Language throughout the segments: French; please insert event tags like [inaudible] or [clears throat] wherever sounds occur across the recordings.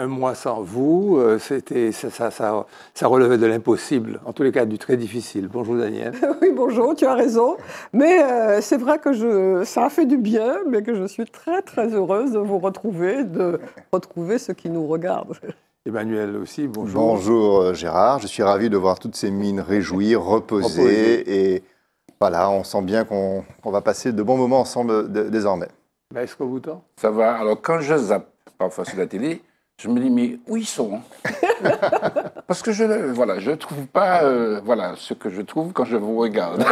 un mois sans vous, euh, c'était ça, ça, ça, relevait de l'impossible, en tous les cas du très difficile. Bonjour Daniel. [laughs] oui, bonjour, tu as raison. Mais euh, c'est vrai que je, ça a fait du bien, mais que je suis très très heureuse de vous retrouver, de retrouver ceux qui nous regardent. [laughs] Emmanuel aussi, bonjour. Bonjour euh, Gérard, je suis ravi de voir toutes ces mines réjouies, reposer. et voilà, on sent bien qu'on va passer de bons moments ensemble désormais. Est-ce qu'on vous tente Ça va, alors quand je zappe parfois sur la télé, je me dis, mais où ils sont hein [laughs] Parce que je ne voilà, je trouve pas euh, voilà, ce que je trouve quand je vous regarde.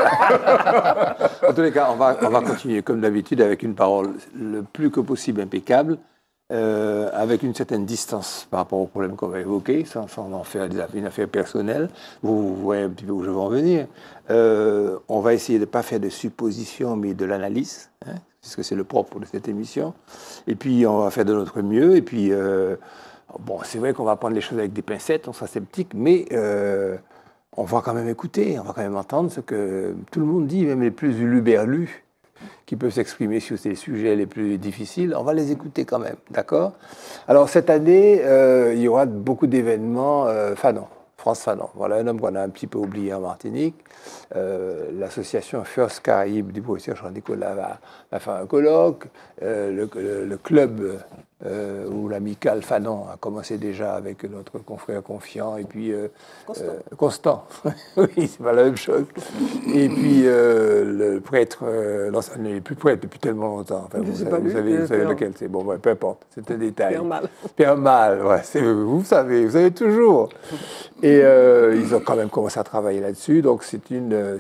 [laughs] en tous les cas, on va, on va continuer comme d'habitude avec une parole le plus que possible impeccable, euh, avec une certaine distance par rapport au problème qu'on va évoquer, sans, en faire une affaire personnelle. Vous, voyez un petit peu où je veux en venir. Euh, on va essayer de ne pas faire de suppositions, mais de l'analyse. Hein, puisque c'est le propre de cette émission. Et puis, on va faire de notre mieux. Et puis, Bon, c'est vrai qu'on va prendre les choses avec des pincettes, on sera sceptique, mais euh, on va quand même écouter, on va quand même entendre ce que tout le monde dit, même les plus luberlus qui peuvent s'exprimer sur ces sujets les plus difficiles, on va les écouter quand même, d'accord Alors cette année, euh, il y aura beaucoup d'événements euh, Fanon, France Fanon. Voilà un homme qu'on a un petit peu oublié en Martinique. Euh, l'association First Caraïbes du professeur Jean-Nicolas va, va, faire un colloque, euh, le, club euh, ou l'amical Fanon a commencé déjà avec notre confrère confiant, et puis Constant, [laughs] oui, c'est pas la même chose, et puis le prêtre, non, ça n'est plus prêtre depuis tellement longtemps, enfin, vous, savez, lequel c'est, bon, peu importe, c'est un détail. Père Mal. [laughs] Père Mal, vous savez, vous savez toujours, et ils ont quand même commencé à travailler là-dessus, donc c'est une euh,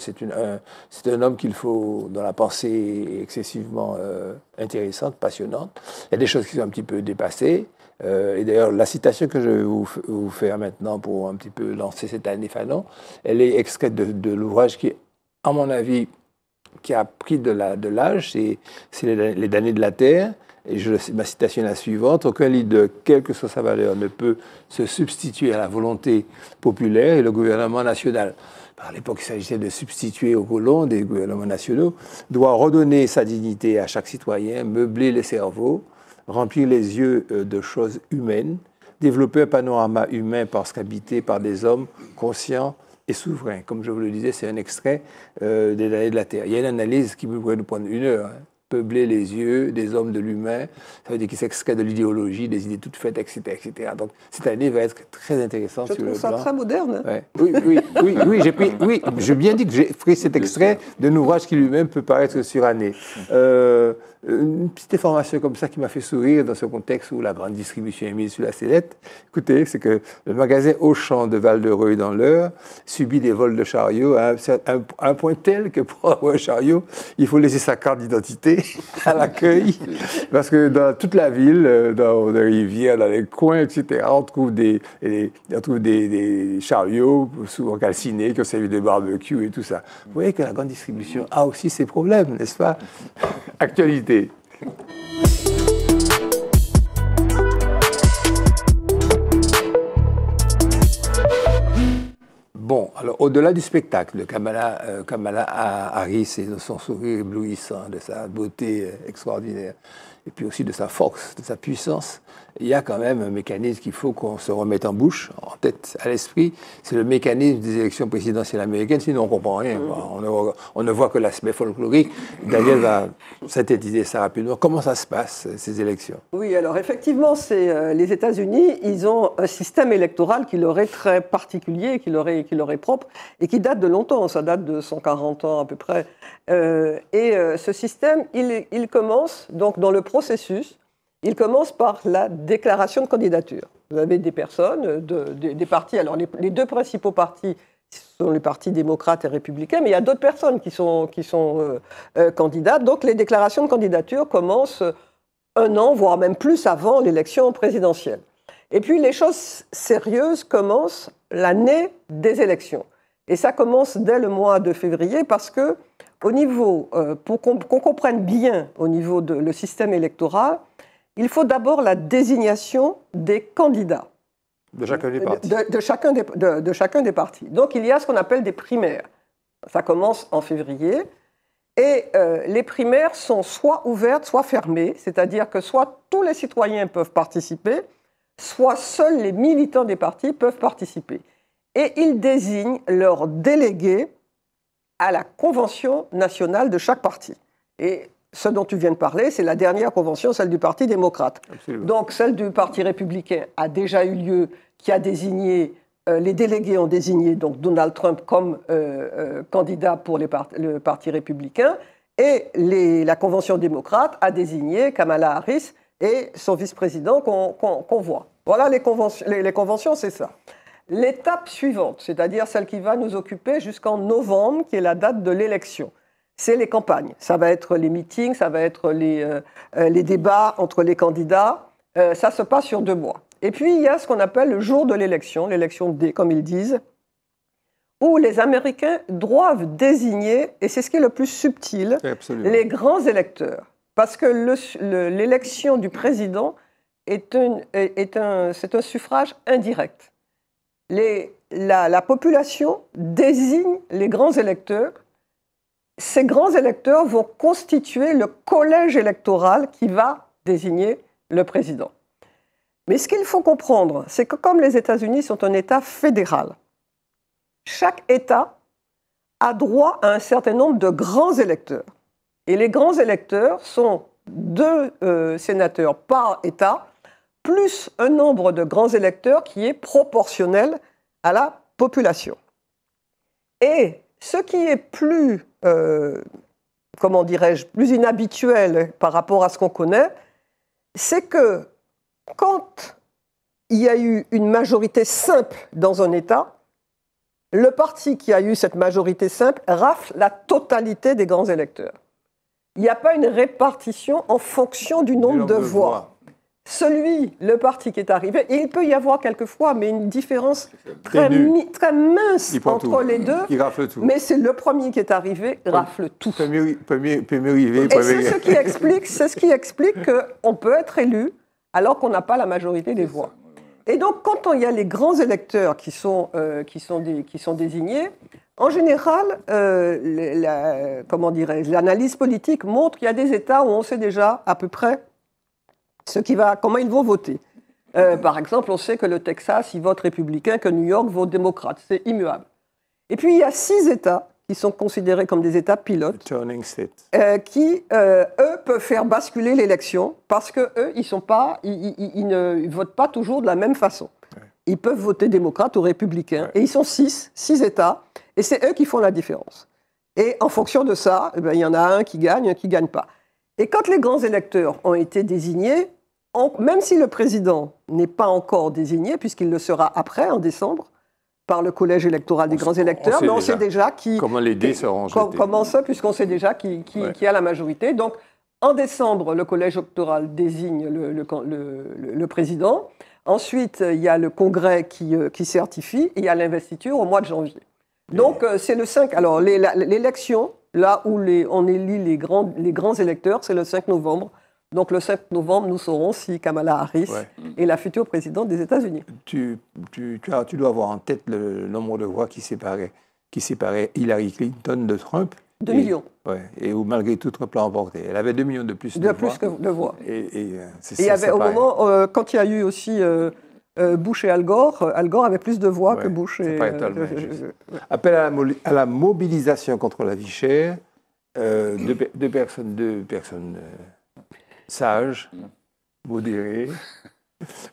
c'est un, homme qu'il faut, dans la pensée excessivement euh, intéressante, passionnante. Il y a des choses qui sont un petit peu dépassées. Euh, et d'ailleurs, la citation que je vais vous, faire maintenant pour un petit peu lancer cette année Fanon, elle est extraite de, l'ouvrage qui, à mon avis, qui a pris de l'âge, c'est les, damnés de la terre. Et je, ma citation est la suivante Aucun livre, quelle que soit sa valeur, ne peut se substituer à la volonté populaire et le gouvernement national à l'époque il s'agissait de substituer aux colons des gouvernements nationaux, doit redonner sa dignité à chaque citoyen, meubler les cerveaux, remplir les yeux euh, de choses humaines, développer un panorama humain parce qu'habité par des hommes conscients et souverains. Comme je vous le disais, c'est un extrait euh, des années de la Terre. Il y a une analyse qui pourrait nous prendre une heure. Hein peubler les yeux des hommes de l'humain, ça veut dire qu'il s'extrait de l'idéologie, des idées toutes faites, etc. etc. Donc cette année va être très intéressante. Je sur trouve ça très moderne. Hein. Oui, oui, oui, oui j'ai oui, j'ai bien dit que j'ai pris cet extrait d'un ouvrage qui lui-même peut paraître suranné. Euh, euh, une petite information comme ça qui m'a fait sourire dans ce contexte où la grande distribution est mise sur la sellette, écoutez, c'est que le magasin Auchan de Val-de-Reuil dans l'Eure subit des vols de chariots à un, point tel que pour [laughs] avoir un chariot, il faut laisser sa carte d'identité [laughs] à l'accueil. parce que dans toute la ville, euh, dans les rivières, dans les coins, etc., on trouve des, des, chariots souvent calcinés qui ont servi des barbecues et tout ça. Vous voyez que la grande distribution a aussi ses problèmes, n'est-ce pas Actualité Bon, alors au-delà du spectacle, Kamala, euh, Kamala Harris et de son sourire éblouissant, de sa beauté euh, extraordinaire, et puis aussi de sa force, de sa puissance, il y a quand même un mécanisme qu'il faut qu'on se remette en bouche, en tête, à l'esprit. C'est le mécanisme des élections présidentielles américaines, sinon on ne comprend rien. On ne, voit que l'aspect folklorique. Daniel va synthétiser ça rapidement. Comment ça se passe, ces élections Oui, alors effectivement, c'est, euh, les États-Unis, ils ont un système électoral qui leur est très particulier, qui leur est, qui leur est propre, et qui date de longtemps. Ça date de 140 ans à peu près. Euh, et euh, ce système, il, il commence donc dans le processus il commence par la déclaration de candidature. Vous avez des personnes, des, partis. Alors, les, deux principaux partis sont les partis démocrates et républicains, mais il y a d'autres personnes qui sont, qui sont euh, euh, candidates. Donc, les déclarations de candidature commencent un an, voire même plus avant l'élection présidentielle. Et puis, les choses sérieuses commencent l'année des élections. Et ça commence dès le mois de février parce que, au niveau, euh, pour qu'on comprenne bien au niveau de le système électoral, il faut d'abord la désignation des candidats. De chacun des partis. De, chacun des, partis. Donc il y a ce qu'on appelle des primaires. Ça commence en février. Et euh, les primaires sont soit ouvertes, soit fermées, c'est-à-dire que soit tous les citoyens peuvent participer, soit seuls les militants des partis peuvent participer. Et ils désignent leurs délégués à la convention nationale de chaque parti. Et ce dont tu viens de parler, c'est la dernière convention, celle du Parti démocrate. Donc celle du Parti républicain a déjà eu lieu, qui a désigné, euh, les délégués ont désigné donc Donald Trump comme euh, euh, candidat pour le Parti républicain, et la convention démocrate a désigné Kamala Harris et son vice-président qu'on voit. Voilà les conventions, les conventions c'est ça. L'étape suivante, c'est-à-dire celle qui va nous occuper jusqu'en novembre, qui est la date de l'élection c'est les campagnes. Ça va être les meetings, ça va être les, euh, euh, les débats entre les candidats. Euh, ça se passe sur deux mois. Et puis, il y a ce qu'on appelle le jour de l'élection, l'élection D, comme ils disent, où les Américains doivent désigner, et c'est ce qui est le plus subtil, les grands électeurs. Parce que l'élection du président est, un, un suffrage indirect. la population désigne les grands électeurs ces grands électeurs vont constituer le collège électoral qui va désigner le président. Mais ce qu'il faut comprendre, c'est que comme les États-Unis sont un État fédéral, chaque État a droit à un certain nombre de grands électeurs. Et les grands électeurs sont deux euh, sénateurs par État, plus un nombre de grands électeurs qui est proportionnel à la population. Et ce qui est plus, euh, comment dirais-je, plus inhabituel par rapport à ce qu'on connaît, c'est que quand il y a eu une majorité simple dans un État, le parti qui a eu cette majorité simple rafle la totalité des grands électeurs. Il n'y a pas une répartition en fonction du nombre de, voix celui, le parti qui est arrivé, il peut y avoir quelquefois, mais une différence très, mince entre les deux. Mais c'est le premier qui est arrivé, rafle tout. Et c'est ce qui explique, c'est ce qui explique qu'on peut être élu alors qu'on n'a pas la majorité des voix. Et donc, quand il y a les grands électeurs qui sont, euh, qui sont, qui sont désignés, en général, euh, comment dirais l'analyse politique montre qu'il y a des États où on sait déjà à peu près ce qui va, comment ils vont voter. Euh, par exemple, on sait que le Texas, il vote républicain, que New York vote démocrate. C'est immuable. Et puis, il y a six États qui sont considérés comme des États pilotes, euh, qui, euh, eux, peuvent faire basculer l'élection parce que eux, ils, ils, ne votent pas toujours de la même façon. Ils peuvent voter démocrate ou républicain. Et ils sont six, six États, et c'est eux qui font la différence. Et en fonction de ça, eh ben, il y en a un qui gagne, un qui ne gagne pas. Et quand les grands électeurs ont été désignés, même si le président n'est pas encore désigné, puisqu'il le sera après, en décembre, par le collège électoral des grands électeurs, on mais on sait déjà qui... Comment les dés Comment ça, puisqu'on sait déjà qui, a la majorité. Donc, en décembre, le collège électoral désigne le, président. Ensuite, il y a le congrès euh, qui, certifie et il y a l'investiture au mois de janvier. Donc, euh, c'est le 5. Alors, l'élection, là où on élit les grands, les grands électeurs, c'est le 5 novembre donc le 7 novembre, nous saurons si Kamala Harris est la future présidente des États-Unis. Tu, tu, tu, dois avoir en tête le, nombre de voix qui séparait, qui séparait Hillary Clinton de Trump. Deux millions. Ouais, et où malgré tout, Trump l'a emporté. Elle avait deux millions de plus de, de plus Que de voix. Et, et, euh, ça, au moment, euh, quand il y a eu aussi euh, Bush et Al Gore, Al Gore avait plus de voix que Bush C'est Pas étonnant, Appel à la, à la, mobilisation contre la vie chère. deux, de personnes, deux personnes sage, mm. modéré,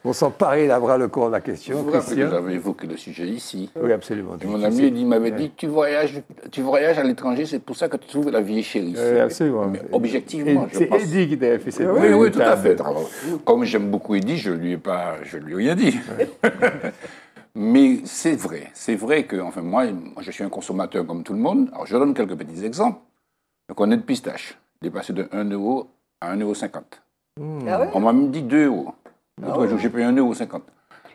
on s'emparer d'un bras le corps de la question. Vous vous avez évoqué le sujet ici. Oui, absolument. mon ami il m'avait dit tu voyages, tu voyages à l'étranger, c'est pour ça que tu trouves la vie chérie. Oui, absolument. Mais objectivement, je pense. C'est Eddie qui t'a fait Oui, oui, tout à fait. comme j'aime beaucoup Eddie, je ne lui, ai pas, je lui ai rien dit. [laughs] Mais c'est vrai, c'est vrai que, enfin, moi, je suis un consommateur comme tout le monde. Alors, je donne quelques petits exemples. Le est de pistache, dépassé de 1 euro à 1,50€. Hmm. Ah On m'a même dit 2 euros. Ah j'ai payé 1,50€.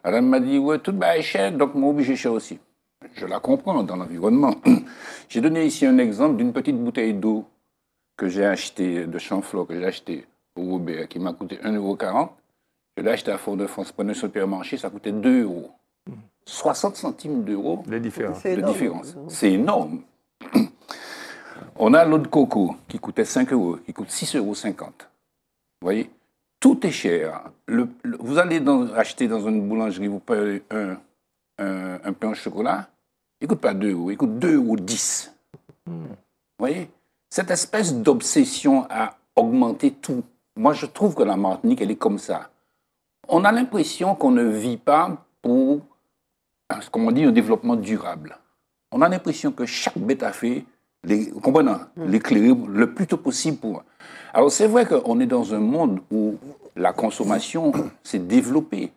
La dame m'a dit, ouais, tout bas est cher, donc moi obligé cher aussi. Je la comprends dans l'environnement. [clears throat] j'ai donné ici un exemple d'une petite bouteille d'eau que j'ai achetée, de chanflot que j'ai achetée au Robert, qui m'a coûté 1,40€. Je l'ai achetée à Fort-de-France, prenez sur supermarché, ça coûtait 2 euros. 60 hmm. centimes d'euros de différence. C'est énorme. [clears throat] On a l'eau de coco qui coûtait 5 euros, qui coûte 6,50 euros. Vous voyez Tout est cher. Le, vous allez acheter dans une boulangerie, vous payez un, un, pain au chocolat, il ne coûte pas 2 euros, il coûte 2 euros 10. Vous voyez Cette espèce d'obsession à augmenter tout. Moi, je trouve que la Martinique, elle est comme ça. On a l'impression qu'on ne vit pas pour, ce on dit, un développement durable. On a l'impression que chaque bête a fait les, vous hein, mm. L'éclairer le plus tôt possible Alors c'est vrai qu'on est dans un monde où la consommation [clears throat] s'est développée.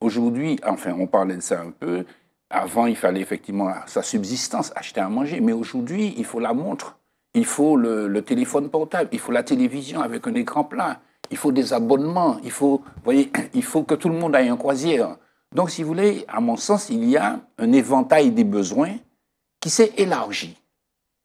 Aujourd'hui, enfin, on parlait de ça un peu. Avant, il fallait effectivement sa subsistance, acheter à manger. Mais aujourd'hui, il faut la montre, il faut le, téléphone portable, il faut la télévision avec un écran plat, il faut des abonnements, il faut, voyez, [clears throat] il faut que tout le monde aille en croisière. Donc, si vous voulez, à mon sens, il y a un éventail des besoins qui s'est élargi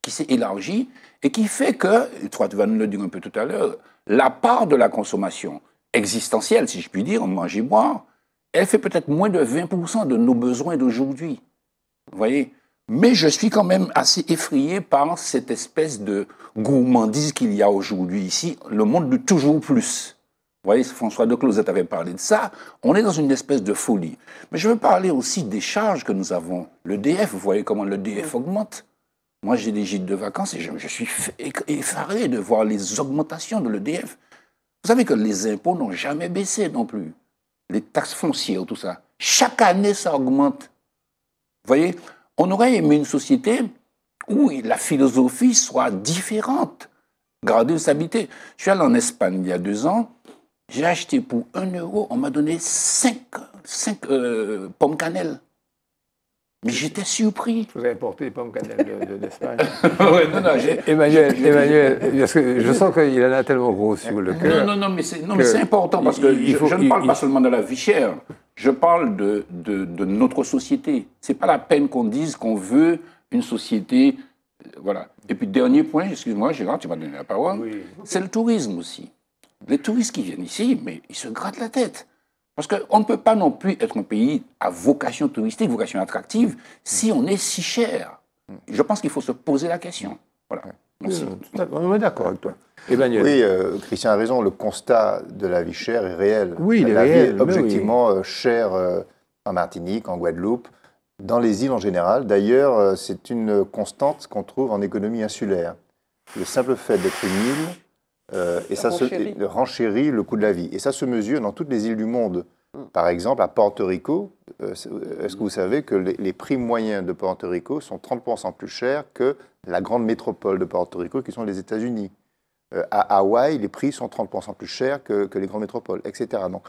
qui s'est élargie et qui fait que, vas nous le dire un peu tout à l'heure, la part de la consommation existentielle, si je puis dire, et boire, elle fait peut-être moins de 20% de nos besoins d'aujourd'hui. Vous voyez Mais je suis quand même assez effrayé par cette espèce de gourmandise qu'il y a aujourd'hui ici, le monde de toujours plus. Vous voyez, François de Closette avait parlé de ça. On est dans une espèce de folie. Mais je veux parler aussi des charges que nous avons. L'EDF, vous voyez comment l'EDF augmente. Moi, j'ai des gîtes de vacances et je, suis effaré de voir les augmentations de l'EDF. Vous savez que les impôts n'ont jamais baissé non plus. Les taxes foncières, tout ça. Chaque année, ça augmente. Vous voyez, on aurait aimé une société où la philosophie soit différente. Garder s'habiter. Je suis allé en Espagne il y a deux ans. J'ai acheté pour 1 euro, on m'a donné 5, euh, pommes cannelle. Mais j'étais surpris. Vous avez porté les pommes cannelle d'Espagne. [laughs] Emmanuel, Emmanuel parce que je sens qu'il en a tellement gros sur le cœur. Non, non, non, mais c'est important parce que je, ne parle pas seulement de la vie chère, je parle de, de, de notre société. Ce n'est pas la peine qu'on dise qu'on veut une société. Euh, voilà. Et puis, dernier point, excuse-moi, Gérard, tu m'as donné la parole. C'est le tourisme aussi. Les touristes qui viennent ici, mais ils se grattent la tête. Parce qu'on ne peut pas non plus être un pays à vocation touristique, vocation attractive, si mm. on est si cher. Mm. Je pense qu'il faut se poser la question. Voilà. Euh, on est d'accord avec toi. Emmanuel. Oui, euh, Christian a raison, le constat de la vie chère est réel. Oui, il est la Vie est objectivement euh, chère en Martinique, en Guadeloupe, dans les îles en général. D'ailleurs, c'est une constante qu'on trouve en économie insulaire. Le simple fait d'être une île euh, et ça renchérit. Se, renchérit le coût de la vie. Et ça se mesure dans toutes les îles du monde. Mm. Par exemple, à Porto Rico, euh, est-ce que vous savez que les, prix moyens de Porto Rico sont 30% plus chers que la grande métropole de Porto Rico, qui sont les États-Unis euh, À Hawaï, les prix sont 30% plus chers que, les grandes métropoles, etc. Donc,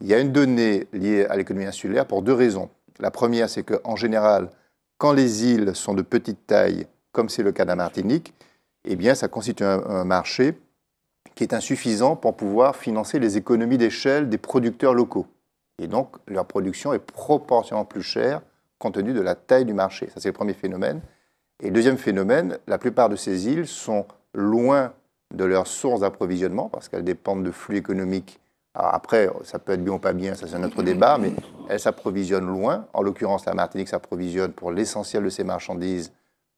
il y a une donnée liée à l'économie insulaire pour deux raisons. La première, c'est qu'en général, quand les îles sont de petite taille, comme c'est le cas de la Martinique, eh bien, ça constitue un marché qui est insuffisant pour pouvoir financer les économies d'échelle des producteurs locaux. Et donc, leur production est proportionnellement plus chère compte tenu de la taille du marché. Ça, c'est le premier phénomène. Et deuxième phénomène, la plupart de ces îles sont loin de leurs sources d'approvisionnement parce qu'elles dépendent de flux économiques. Alors après, ça peut être bien ou pas bien, ça c'est un autre débat, mais elles s'approvisionnent loin. En l'occurrence, la Martinique s'approvisionne pour l'essentiel de ses marchandises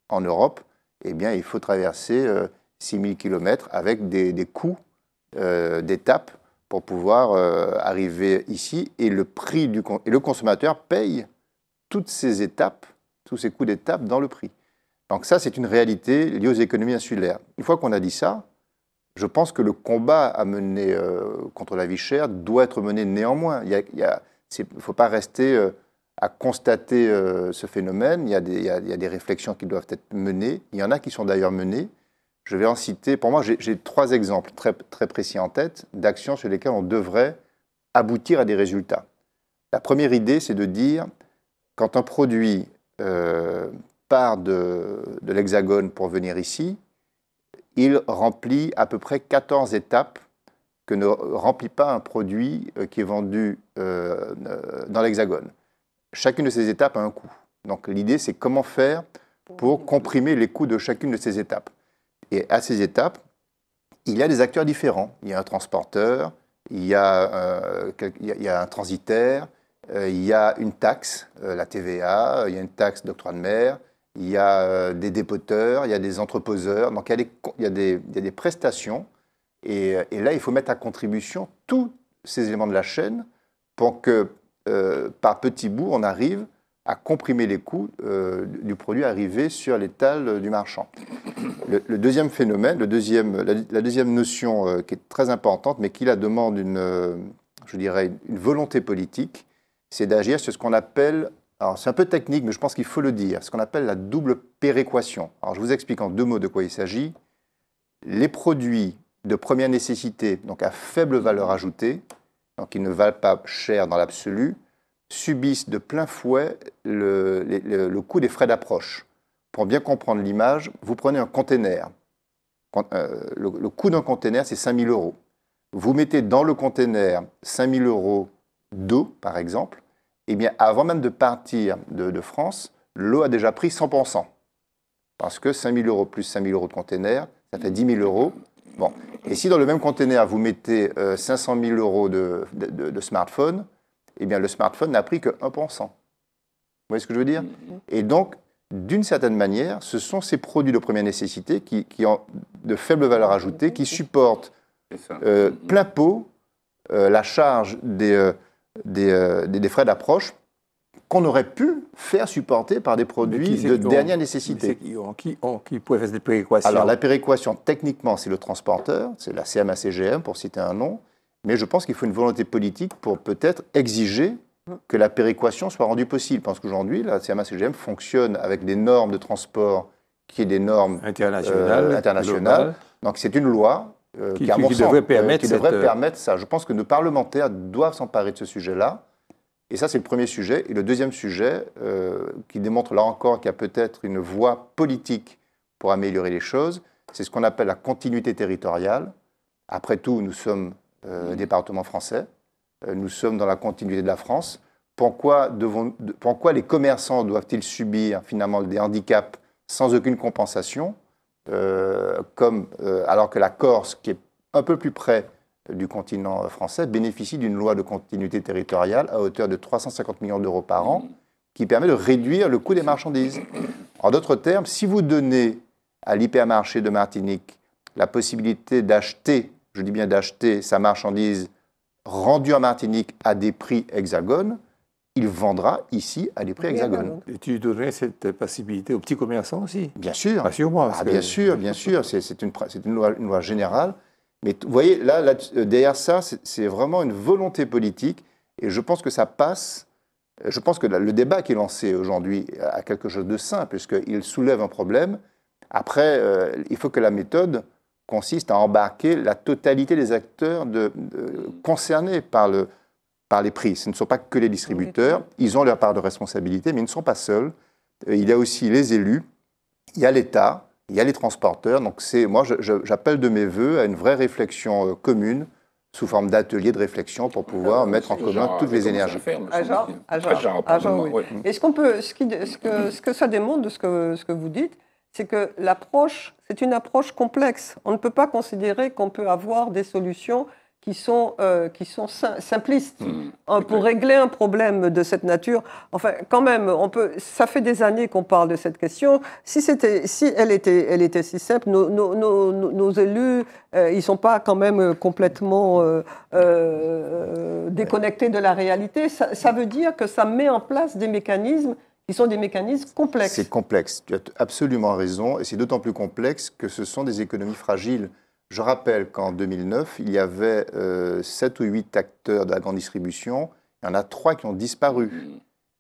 en Europe. Eh bien, il faut traverser euh, 6000 km avec des, coûts euh, d'étapes pour pouvoir euh, arriver ici. Et le prix du et le consommateur paye toutes ces étapes, tous ces coûts d'étapes dans le prix. Donc ça, c'est une réalité liée aux économies insulaires. Une fois qu'on a dit ça, je pense que le combat à mener euh, contre la vie chère doit être mené néanmoins. Il ne faut pas rester à constater ce phénomène. Il y, il y a des réflexions qui doivent être menées. Il y en a qui sont d'ailleurs menées. Je vais en citer, pour moi, j'ai trois exemples très, précis en tête d'actions sur lesquelles on devrait aboutir à des résultats. La première idée, c'est de dire, quand un produit euh, part de, l'Hexagone pour venir ici, il remplit à peu près 14 étapes que ne remplit pas un produit euh, qui est vendu euh, dans l'Hexagone. Chacune de ces étapes a un coût. Donc l'idée, c'est comment faire pour comprimer les coûts de chacune de ces étapes. Et à ces étapes, il y a des acteurs différents. Il y a un transporteur, il y a, il un transitaire, il y a une taxe, la TVA, il y a une taxe d'octroi de mer, il y a des dépoteurs, il y a des entreposeurs. Donc il y a des, il a des, prestations. Et, et, là, il faut mettre à contribution tous ces éléments de la chaîne pour que, par petits bouts, on arrive à comprimer les coûts euh, du produit arrivé sur l'étal du marchand. Le, deuxième phénomène, le deuxième, la, deuxième notion euh, qui est très importante, mais qui la demande une, euh, je dirais une, volonté politique, c'est d'agir sur ce qu'on appelle, alors c'est un peu technique, mais je pense qu'il faut le dire, ce qu'on appelle la double péréquation. Alors je vous explique en deux mots de quoi il s'agit. Les produits de première nécessité, donc à faible valeur ajoutée, donc ils ne valent pas cher dans l'absolu, subissent de plein fouet le, coût des frais d'approche. Pour bien comprendre l'image, vous prenez un container. Euh, le, coût d'un container, c'est 5 000 euros. Vous mettez dans le container 000 euros d'eau, par exemple. Eh bien, avant même de partir de, France, l'eau a déjà pris 100%. Parce que 000 euros plus 000 euros de container, ça fait 10 000 euros. Et si dans le même container, vous mettez 500 euh, 000 euros de, de smartphone, eh bien, le smartphone n'a pris que 1%. Vous voyez ce que je veux dire Et donc, d'une certaine manière, ce sont ces produits de première nécessité qui, ont de faibles valeurs ajoutée, qui supportent euh, plein pot euh, la charge euh, des, des, frais d'approche qu'on aurait pu faire supporter par des produits de dernière nécessité. Qui, ont, qui, oh, qui faire des péréquations Alors, la péréquation, techniquement, c'est le transporteur, c'est la CMA-CGM, pour citer un nom. Mais je pense qu'il faut une volonté politique pour peut-être exiger que la péréquation soit rendue possible. Parce qu'aujourd'hui, la CMA-CGM fonctionne avec des normes de transport qui est des normes euh, internationales. internationales. Donc c'est une loi euh, euh, qui, devrait, permettre, ça. Je pense que nos parlementaires doivent s'emparer de ce sujet-là. Et ça, c'est le premier sujet. Et le deuxième sujet, qui démontre là encore qu'il y a peut-être une voie politique pour améliorer les choses, c'est ce qu'on appelle la continuité territoriale. Après tout, nous sommes euh, mm. département français. Euh, nous sommes dans la continuité de la France. Pourquoi, devons, pourquoi les commerçants doivent-ils subir finalement des handicaps sans aucune compensation, euh, comme, alors que la Corse, qui est un peu plus près du continent français, bénéficie d'une loi de continuité territoriale à hauteur de 350 millions d'euros par an, qui permet de réduire le coût des marchandises. En d'autres termes, si vous donnez à l'hypermarché de Martinique la possibilité d'acheter je dis bien d'acheter sa marchandise rendue en Martinique à des prix hexagones, il vendra ici à des prix hexagones. Et tu donnerais cette possibilité aux petits commerçants aussi Bien sûr. Ah, bien sûr, bien sûr. C'est une, loi, générale. Mais vous voyez, là, euh, derrière ça, c'est vraiment une volonté politique. Et je pense que ça passe. Euh, je pense que le débat qui est lancé aujourd'hui euh, a quelque chose de sain, puisqu'il soulève un problème. Après, il faut que la méthode consiste à embarquer la totalité des acteurs de, concernés par, le, par les prix. Ce ne sont pas que les distributeurs, ils ont leur part de responsabilité, mais ils ne sont pas seuls. Euh, il y a aussi les élus, il y a l'État, il y a les transporteurs. Donc c'est moi, j'appelle de mes voeux à une vraie réflexion euh, commune sous forme d'atelier de réflexion pour pouvoir ah, mettre en commun toutes euh, les énergies. Est-ce qu'on peut, ce, qui, ce, que, ce que ça démontre de ce que, ce que vous dites, c'est que l'approche, c'est une approche complexe. On ne peut pas considérer qu'on peut avoir des solutions qui sont, euh, qui sont simplistes mmh, hein, pour régler un problème de cette nature. Enfin, quand même, on peut, ça fait des années qu'on parle de cette question. Si, si elle, était, elle était si simple, nos, élus, euh, ils ne sont pas quand même complètement euh, déconnectés de la réalité. ça veut dire que ça met en place des mécanismes ils sont des mécanismes complexes. C'est complexe, tu as absolument raison, et c'est d'autant plus complexe que ce sont des économies fragiles. Je rappelle qu'en 2009, il y avait 7 euh, ou 8 acteurs de la grande distribution, il y en a 3 qui ont disparu.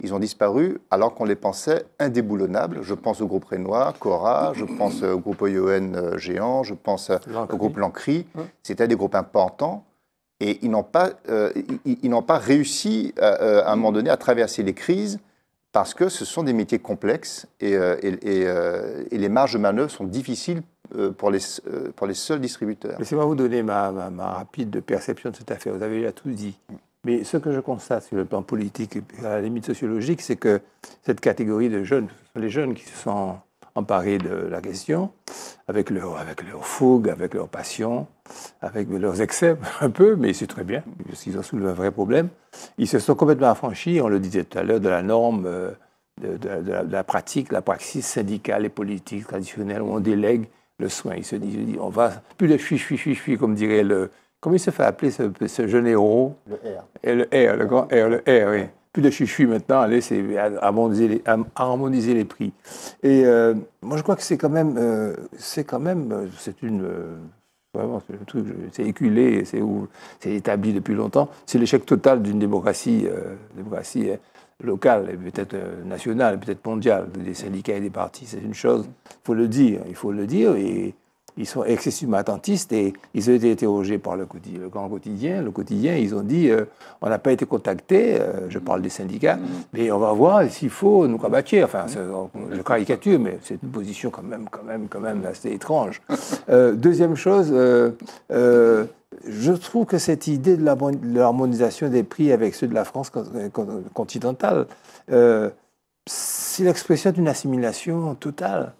Ils ont disparu alors qu'on les pensait indéboulonnables. Je pense au groupe Renoir, Cora, je pense au groupe OION euh, géant, je pense euh, au groupe Lancry. Hein? C'était des groupes importants et ils n'ont pas, ils, pas réussi à un moment donné à traverser les crises parce que ce sont des métiers complexes et, euh, euh, les marges de manœuvre sont difficiles euh, pour les, pour les seuls distributeurs. Laissez-moi vous donner ma, ma, ma, rapide perception de cette affaire. Vous avez déjà tout dit. Mais ce que je constate sur le plan politique et à la limite sociologique, c'est que cette catégorie de jeunes, les jeunes qui se sont emparés de la question, avec leur, avec leur fougue, avec leur passion, avec leurs excès, [laughs] un peu, mais c'est très bien, parce ont soulevé un vrai problème. Ils se sont complètement affranchis, on le disait tout à l'heure, de la norme, euh, de, la, pratique, la praxis syndicale et politique traditionnelle, où on délègue le soin. Ils se disent, on va, plus le chui, chui, chui, chui, comme dirait le... Comment il se fait appeler ce, jeune héros Le R. le R, le grand R, le R, oui plus de chichu maintenant, allez, c'est harmoniser les, harmoniser les prix. Et euh, moi, je crois que c'est quand même, euh, c'est quand même, euh, c'est une, vraiment, c'est un truc, c'est éculé, c'est, établi depuis longtemps. C'est l'échec total d'une démocratie, démocratie hein, locale, peut-être nationale, peut-être mondiale, des syndicats et des partis. C'est une chose, il faut le dire, il faut le dire et ils sont excessivement attentistes et ils ont été interrogés par le, le grand quotidien. Le quotidien, ils ont dit euh, on n'a pas été contacté, euh, je parle des syndicats, mm. mais on va voir s'il faut nous combattre. Enfin, je caricature, mais c'est une position quand même, quand même, quand même assez étrange. [laughs] Euh, deuxième chose, je trouve que cette idée de l'harmonisation des prix avec ceux de la France continentale, c'est l'expression d'une assimilation totale.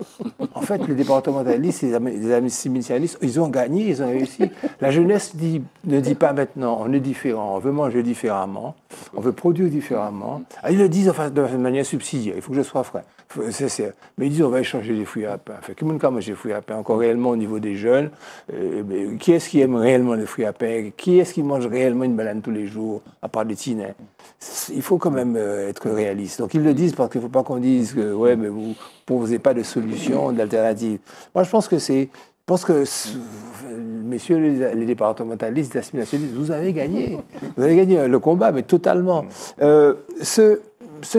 En fait, les départementalistes, les assimilationnistes, ils ont gagné, ils ont réussi. La jeunesse dit, ne dit pas maintenant, on est différent, on veut manger différemment, on veut produire différemment. Ah, ils le disent de manière subsidiaire, il faut que je sois frais. mais ils disent, on va échanger des fruits à pain. Enfin, que quand mange fruits à pain, encore réellement au niveau des jeunes, euh, qui est-ce qui aime réellement les fruits à pain Qui est-ce qui mange réellement une banane tous les jours, à part les tinets Il faut quand même euh, être réaliste. Donc ils le disent parce que il ne faut pas qu'on dise que ouais, mais vous ne proposez pas de solution, d'alternative. Moi, je pense que c'est. Je pense que, messieurs les, départementalistes, les vous avez gagné. Vous avez gagné le combat, mais totalement. Euh, ceux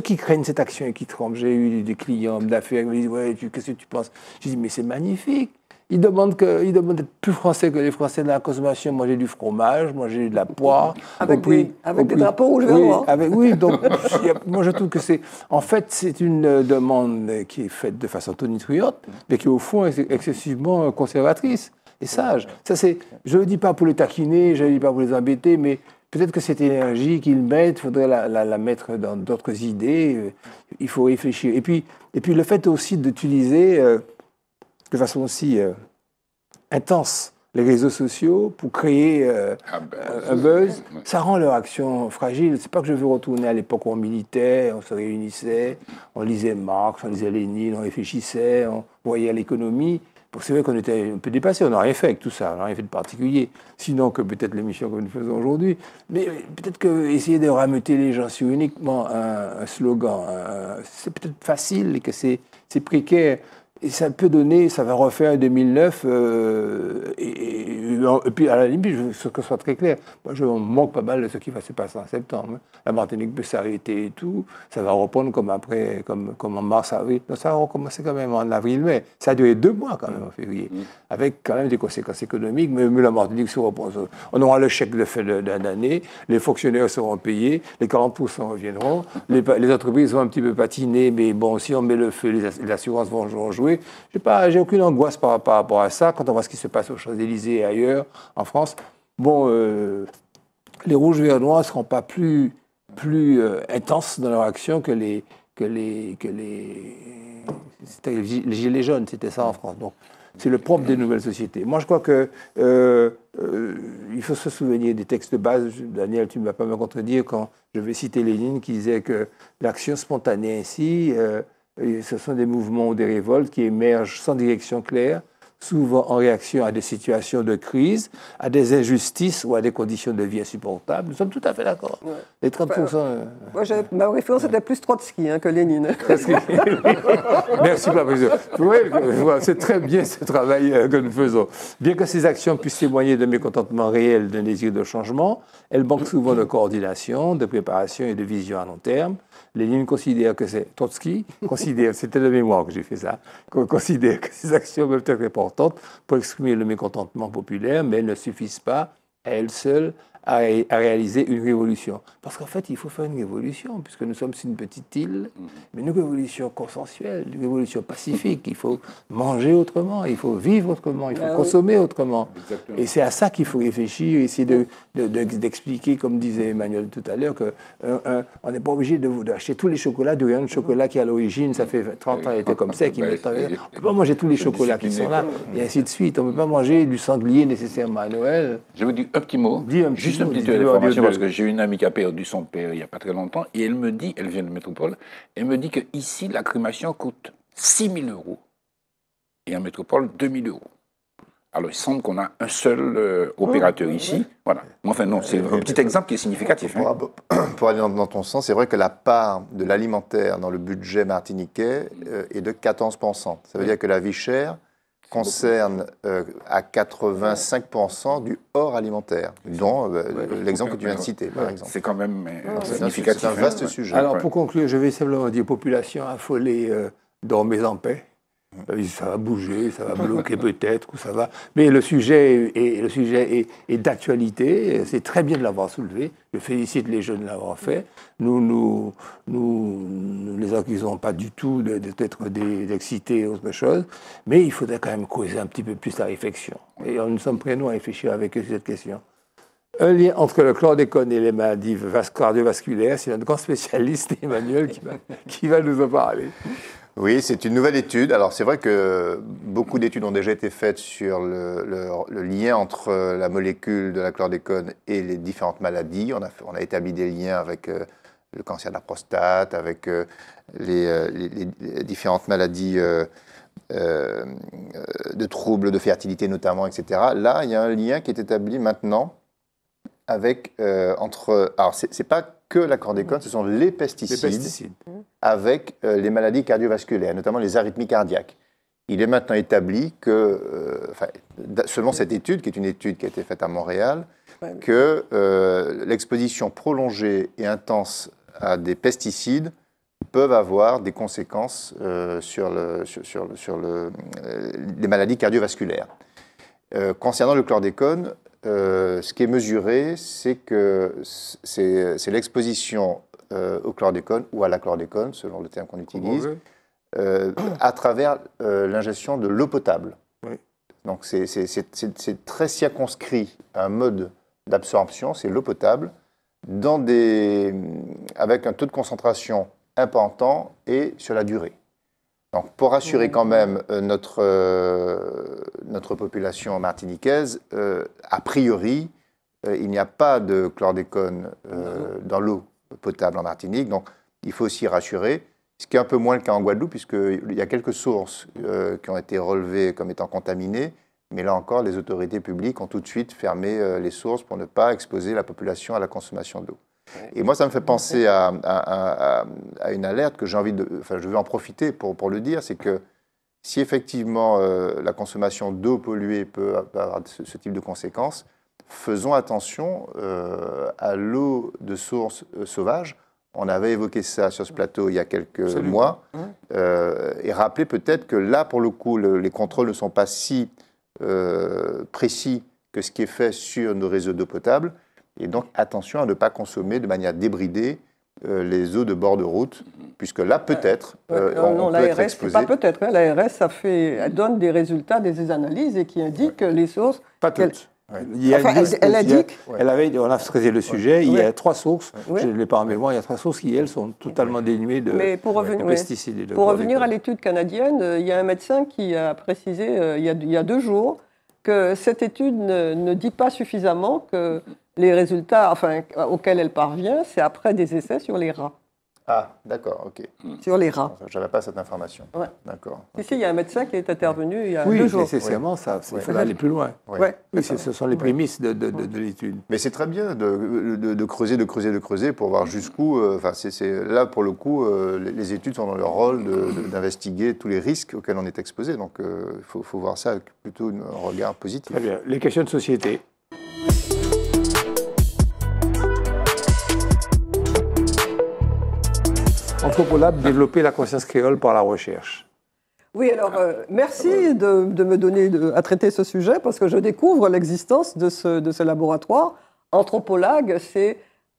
qui craignent cette action et qui tremblent, j'ai eu des clients d'affaires qui me disent Ouais, qu'est-ce que tu penses Je dis Mais c'est magnifique. Il demande que, demandent d'être plus français que les Français de la consommation. Manger du fromage, manger de la poire. Avec, avec des drapeaux rouges oui, avec, Oui, donc [laughs] moi je trouve que c'est. En fait, c'est une euh, demande qui est faite de façon tonitruante, mais qui au fond est excessivement conservatrice et sage. Ça, c'est, je ne le dis pas pour les taquiner, je ne le dis pas pour les embêter, mais Peut-être que cette énergie qu'ils mettent, il faudrait la, la, mettre dans d'autres idées. Il faut réfléchir. Et puis, et puis le fait aussi d'utiliser euh, de façon aussi euh, intense les réseaux sociaux pour créer euh, ah ben, un buzz. Ça rend leur action fragile. C'est pas que je veux retourner à l'époque où on militait, on se réunissait, on lisait Marx, on lisait Lénine, on réfléchissait, on voyait l'économie. C'est vrai qu'on était un peu dépassé, on n'a rien fait avec tout ça, on n'a rien fait de particulier, sinon que peut-être l'émission que nous faisons aujourd'hui. Mais euh, peut-être que essayer de rameuter les gens sur uniquement un, un slogan, c'est peut-être facile et que c'est précaire ça peut donner, ça va refaire 2009, euh, et, puis à la limite, je veux que ce soit très clair, moi je manque pas mal de ce qui va se passer en septembre. Hein. La Martinique peut s'arrêter et tout, ça va reprendre comme après, comme, comme en mars, avril. ça va recommencer quand même en avril, mai. Ça a duré deux mois quand même en février, mmh. avec quand même des conséquences économiques, mais, la Martinique se reprend. On aura le chèque de fin année les fonctionnaires seront payés, les 40% reviendront, les, les, entreprises vont un petit peu patiner, mais bon, si on met le feu, les, assurances vont jouer je pas, j'ai aucune angoisse par, rapport à ça. Quand on voit ce qui se passe aux Champs-Élysées et ailleurs, en France, bon, euh, les rouges verts noirs ne seront pas plus, plus euh, intenses dans leur action que les, que les, que les, gilets jaunes, c'était ça en France. Donc, c'est le propre des nouvelles sociétés. Moi, je crois que euh, il faut se souvenir des textes de base. Daniel, tu ne vas pas me contredire quand je vais citer Lénine qui disait que l'action spontanée ainsi, ce sont des mouvements ou des révoltes qui émergent sans direction claire, souvent en réaction à des situations de crise, à des injustices ou à des conditions de vie insupportables. Nous sommes tout à fait d'accord. Les 30 euh, moi, Ma référence était plus Trotsky hein, que Lénine. [laughs] Merci, Papa Oui, c'est très bien ce travail euh, que nous faisons. Bien que ces actions puissent témoigner de mécontentement réel, d'un désir de changement, elles manquent souvent de coordination, de préparation et de vision à long terme. Les lignes considèrent que c'est Trotsky, considère, [laughs] c'était de mémoire que j'ai fait ça, considère que ces actions peuvent être importantes pour exprimer le mécontentement populaire, mais elles ne suffisent pas à elles seules à, réaliser une révolution. Parce qu'en fait, il faut faire une révolution, puisque nous sommes une petite île, mm. mais une révolution consensuelle, une révolution pacifique. Il faut manger autrement, il faut vivre autrement, il faut bah consommer autrement. Et c'est à ça qu'il faut réfléchir, essayer d'expliquer, de, de, comme disait Emmanuel tout à l'heure, qu'on euh, euh, n'est pas obligé d'acheter tous les chocolats du rien de chocolat qui, à l'origine, ça fait 30 ans, était comme ça, qui bah, On ne peut pas manger tous les chocolats qui sont là, et ainsi de suite. On ne peut pas manger du sanglier nécessairement à Noël. Je vous dis un petit mot une petite parce que j'ai une amie qui a perdu son père il n'y a pas très longtemps, et elle me dit, elle vient de métropole, elle me dit que ici la crémation coûte 6 000 euros, et en métropole, 2 000 euros. Alors, il semble qu'on a un seul euh, opérateur ici. Voilà. Enfin, non, c'est euh, un petit exemple qui est significatif. Pour, hein. [coughs] aller dans, ton sens, c'est vrai que la part de l'alimentaire dans le budget martiniquais mm. euh, est de 14%. Ça veut mm. dire que la vie chère concerne euh, à 85% du hors alimentaire, dont euh, l'exemple que tu viens de citer, par exemple. C'est quand même euh, un hein. vaste sujet. Alors, pour conclure, je vais simplement dire population affolée, dormez en paix. Ben ça va bouger, ça va [laughs] bloquer peut-être, ou ça va. Mais le sujet est, le sujet est, d'actualité. C'est très bien de l'avoir soulevé. Je félicite les jeunes de l'avoir fait. Nous, nous, nous, les accusons pas du tout d'être excités ou autre chose. Mais il faudrait quand même causer un petit peu plus la réflexion. Et nous sommes prêts nous à réfléchir avec eux sur cette question. Un lien entre le chlordécone et les maladies cardiovasculaires, c'est notre grand spécialiste Emmanuel qui va, qui va nous en parler. Oui, c'est une nouvelle étude. Alors c'est vrai que beaucoup d'études ont déjà été faites sur le, lien entre euh, la molécule de la chlordécone et les différentes maladies. On a, établi des liens avec euh, le cancer de la prostate, avec euh, les, différentes maladies de troubles de fertilité notamment, etc. Là, il y a un lien qui est établi maintenant avec entre. Alors c'est pas que chordécone, ce sont les pesticides, avec euh, les maladies cardiovasculaires, notamment les arythmies cardiaques. Il est maintenant établi que, euh, selon cette étude, qui est une étude qui a été faite à Montréal, que euh, l'exposition prolongée et intense à des pesticides peuvent avoir des conséquences sur, le, sur, sur, le, les maladies cardiovasculaires. concernant le chlordécone, euh, ce qui est mesuré, c'est que c'est l'exposition euh, au chlordécone ou à la chlordécone, selon le terme qu'on utilise, euh, à travers l'ingestion de l'eau potable. Donc c'est très circonscrit à un mode d'absorption, c'est l'eau potable, dans des, avec un taux de concentration important et sur la durée. Donc, pour rassurer quand même euh, notre, euh, notre population martiniquaise, euh, a priori, il n'y a pas de chlordécone dans l'eau potable en Martinique. Donc, il faut aussi rassurer, ce qui est un peu moins le cas en Guadeloupe, puisqu'il y a quelques sources qui ont été relevées comme étant contaminées. Mais là encore, les autorités publiques ont tout de suite fermé les sources pour ne pas exposer la population à la consommation d'eau. Et moi, ça me fait penser à, une alerte que j'ai envie de. Enfin, je vais en profiter pour, le dire c'est que si effectivement euh, la consommation d'eau polluée peut avoir ce, type de conséquences, faisons attention euh, à l'eau de source euh, sauvage. On avait évoqué ça sur ce plateau il y a quelques mois. Mmh. et rappeler peut-être que là, pour le coup, les contrôles ne sont pas si précis que ce qui est fait sur nos réseaux d'eau potable. Et donc, attention à ne pas consommer de manière débridée euh, les eaux de bord de route, mhm. puisque là, peut-être, euh, non, on, non, peut être Pas peut-être. Hein, la L'ARS, ça fait, donne des résultats, des analyses et qui indiquent les sources. Pas toutes. elle, indique… – on a stressé le sujet. Il y a trois sources. Je ne l'ai pas en mémoire. Il y a trois sources qui, elles, sont totalement dénuées de, pesticides. pour revenir à l'étude canadienne, euh, il y a un médecin qui a précisé il, y il y a deux jours cette étude ne, dit pas suffisamment que les résultats auxquels elle parvient, c'est après des essais sur les rats. Ah, d'accord, ok. Hmm. Sur les rats. Je n'avais pas cette information. D'accord. Ici, il y a un médecin qui est intervenu il y a deux jours. oui, nécessairement, ça. Il fallait aller plus loin. Oui, ce sont les prémices de, l'étude. Mais c'est très bien de, creuser, de creuser, de creuser pour voir jusqu'où. Euh, enfin, c'est là, pour le coup, euh, les, études sont dans leur rôle d'investiguer tous les risques auxquels on est exposé. Donc, il euh, faut, faut, voir ça avec plutôt un regard positif. Très bien. Les questions de société. Anthropolab, développer la conscience créole par la recherche. Oui, alors euh, merci de, me donner à traiter ce sujet parce que je découvre l'existence de ce, de ce, laboratoire. Anthropologue, c'est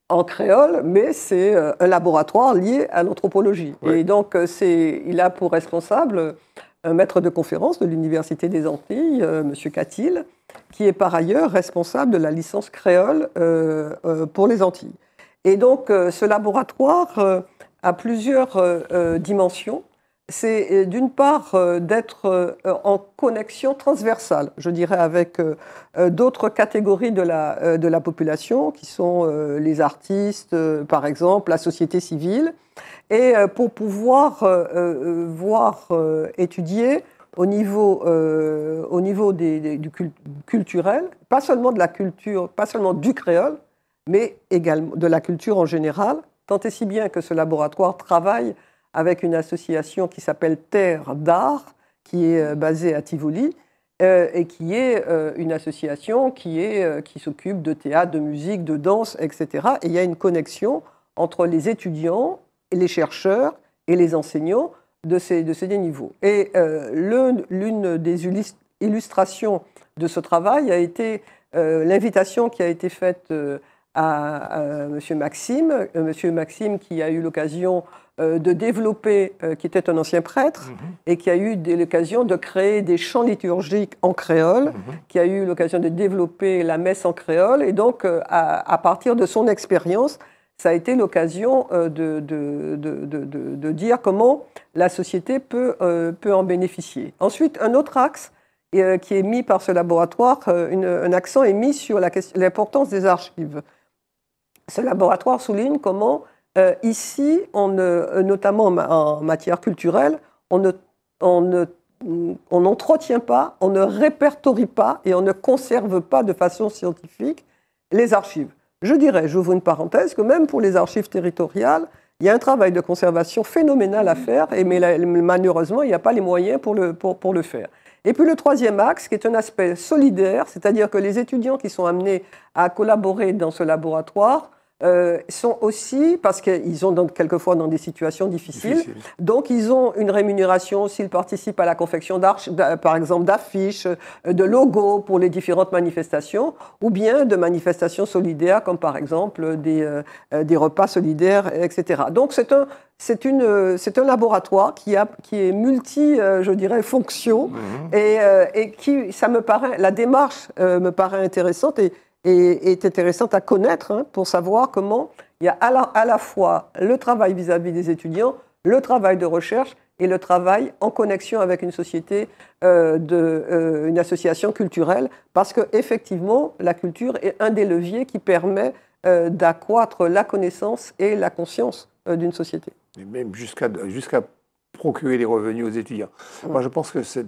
en créole, mais c'est euh, un laboratoire lié à l'anthropologie. Et donc, euh, il a pour responsable un maître de conférence de l'Université des Antilles, Monsieur M. Catil, qui est par ailleurs responsable de la licence créole pour les Antilles. Et donc, ce laboratoire à plusieurs euh, euh, dimensions. C'est euh, d'une part d'être en connexion transversale, je dirais, avec d'autres catégories de la, de la population, qui sont les artistes, par exemple, la société civile, et pour pouvoir voir, étudier au niveau, au niveau des, du culturel, pas seulement de la culture, pas seulement du créole, mais également de la culture en général, Tant et si bien que ce laboratoire travaille avec une association qui s'appelle Terre d'Art, qui est euh, basée à Tivoli, euh, et qui est euh, une association qui, est, qui s'occupe de théâtre, de musique, de danse, etc. Et il y a une connexion entre les étudiants, et les chercheurs et les enseignants de ces, de ces deux niveaux. Et l'une des illustrations de ce travail a été l'invitation qui a été faite à euh, M. Maxime, euh, Monsieur Maxime qui a eu l'occasion euh, de développer, qui était un ancien prêtre, mm-hmm. et qui a eu l'occasion de créer des chants liturgiques en créole, mm-hmm. qui a eu l'occasion de développer la messe en créole, et donc à, partir de son expérience, ça a été l'occasion de, dire comment la société peut, peut, en bénéficier. Ensuite, un autre axe qui est mis par ce laboratoire, un accent est mis sur l'importance des archives ce laboratoire souligne comment euh, ici, euh, notamment en matière culturelle, mm, on n'entretient pas, on ne répertorie pas et on ne conserve pas de façon scientifique les archives. Je dirais, j'ouvre une parenthèse, que même pour les archives territoriales, il y a un travail de conservation phénoménal à faire, et mais malheureusement, il n'y a pas les moyens pour le faire. Et puis le troisième axe, qui est un aspect solidaire, c'est-à-dire que les étudiants qui sont amenés à collaborer dans ce laboratoire euh, sont aussi, parce qu'ils ont donc quelquefois dans des situations difficiles, donc ils ont une rémunération s'ils participent à la confection, par exemple, d'affiches, euh, de logos pour les différentes manifestations, ou bien de manifestations solidaires, comme par exemple des, euh, des repas solidaires, etc. Donc c'est un, c'est une c'est un laboratoire qui a qui est multi je dirais fonction mhm. et, et qui ça me paraît la démarche me paraît intéressante et et est intéressante à connaître hein, pour savoir comment il y a à la, fois le travail vis-à-vis des étudiants, le travail de recherche et le travail en connexion avec une société, euh, de, euh, une association culturelle, parce que effectivement la culture est un des leviers qui permet euh, d'accroître la connaissance et la conscience d'une société. Et même jusqu'à jusqu'à procurer des revenus aux étudiants. Mmh. Moi, je pense que c'est…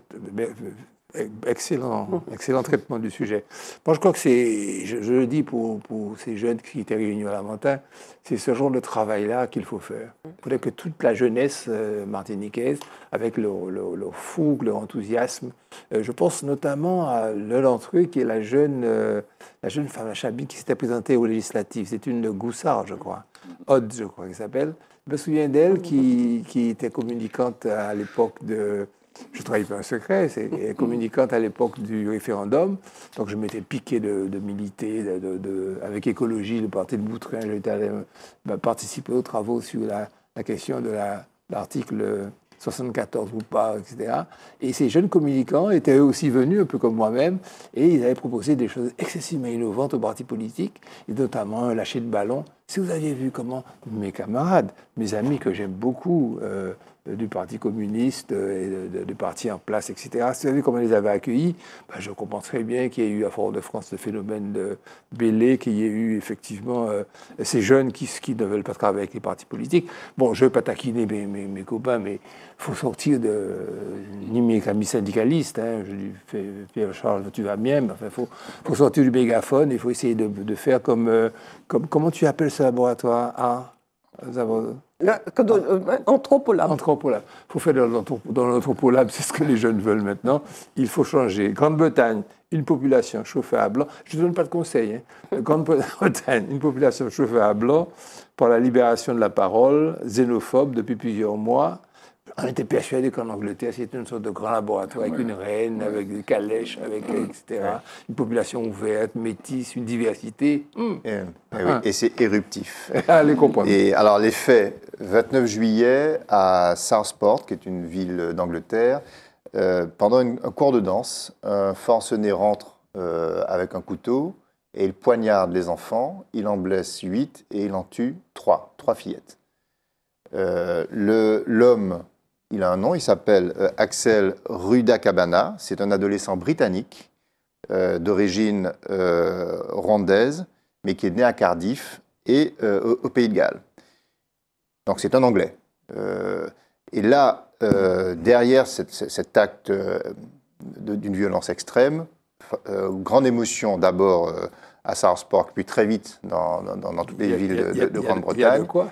Excellent, excellent traitement du sujet. Moi, je crois que c'est, je, le dis pour, pour, ces jeunes qui étaient réunis à Lamentin, c'est ce genre de travail-là qu'il faut faire. Il faudrait que toute la jeunesse euh, martiniquaise, avec leur, fougue, leur enthousiasme, euh, je pense notamment à eux qui est la jeune, euh, la jeune femme à qui s'était présentée aux législatives. C'est une Goussard, je crois. Odd, je crois qu'elle s'appelle. Je me souviens d'elle ah, qui, qui était communicante à l'époque de je ne trahis pas un secret, c'est [laughs] communicante à l'époque du référendum, donc je m'étais piqué de, militer de, avec écologie, le parti de Boutrin, j'étais allé euh, participer aux travaux sur la, question de l'article 74 ou pas, etc. Et ces jeunes communicants étaient eux aussi venus, un peu comme moi-même, et ils avaient proposé des choses excessivement innovantes au parti politique, et notamment lâcher le ballon. Si vous aviez vu comment mes camarades, mes amis que j'aime beaucoup, euh, euh, du Parti communiste euh, et de, du parti en place, etc. Si vous vu comment ils avaient accueilli, ben, je comprends très bien qu'il y ait eu à Fort-de-France le phénomène de Bélé, qu'il y ait eu effectivement euh, ces jeunes qui, qui, ne veulent pas travailler avec les partis politiques. Bon, je ne veux pas taquiner mes, copains, mais il faut sortir de syndicaliste amis hein. je dis Pierre-Charles, tu vas bien, mais il faut, sortir du mégaphone, il faut essayer de, faire comme, comme, Comment tu appelles ce laboratoire Anthropolab. Anthropolab. Il faut faire dans l'anthropolab, [laughs] c'est ce que les jeunes veulent maintenant. Il faut changer. Grande-Bretagne, une population chauffée à blanc. Je ne donne pas de conseils. Hein. [laughs] Grande-Bretagne, une population chauffée à blanc par la libération de la parole, xénophobe depuis plusieurs mois on était persuadé qu'en Angleterre, c'était une sorte de grand laboratoire avec une reine, avec des calèches, avec, etc. Une population ouverte, métisse, une diversité. Mm. Ah et, c'est éruptif. Allez, ah, comprendre. Et alors, les faits 29 juillet à Southport, qui est une ville d'Angleterre, euh, pendant un cours de danse, un forcené rentre euh, avec un couteau et il poignarde les enfants. Il en blesse 8 et il en tue 3, 3 fillettes. Euh, L'homme il a un nom, il s'appelle euh, Axel Rudakabana. C'est un adolescent britannique euh, d'origine euh, rwandaise, mais qui est né à Cardiff et euh, au, Pays de Galles. Donc c'est un Anglais. et là, derrière cet acte d'une violence extrême, grande émotion d'abord à Park, puis très vite dans, toutes les villes de, Grande-Bretagne.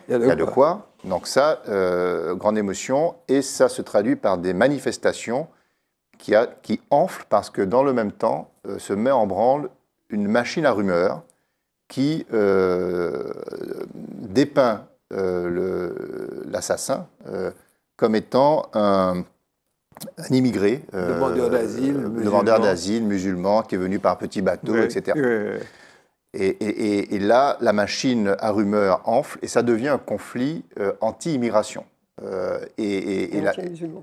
Il y a de quoi. Donc ça, euh, grande émotion, et ça se traduit par des manifestations qui, qui enflent parce que dans le même temps euh, se met en branle une machine à rumeurs qui euh, dépeint l'assassin comme étant un un immigré, euh, demandeur d'asile, musulman. qui est venu par petit bateau, etc. Et, là, la machine à rumeurs enfle et ça devient un conflit euh, anti-immigration euh, et, et anti-musulman,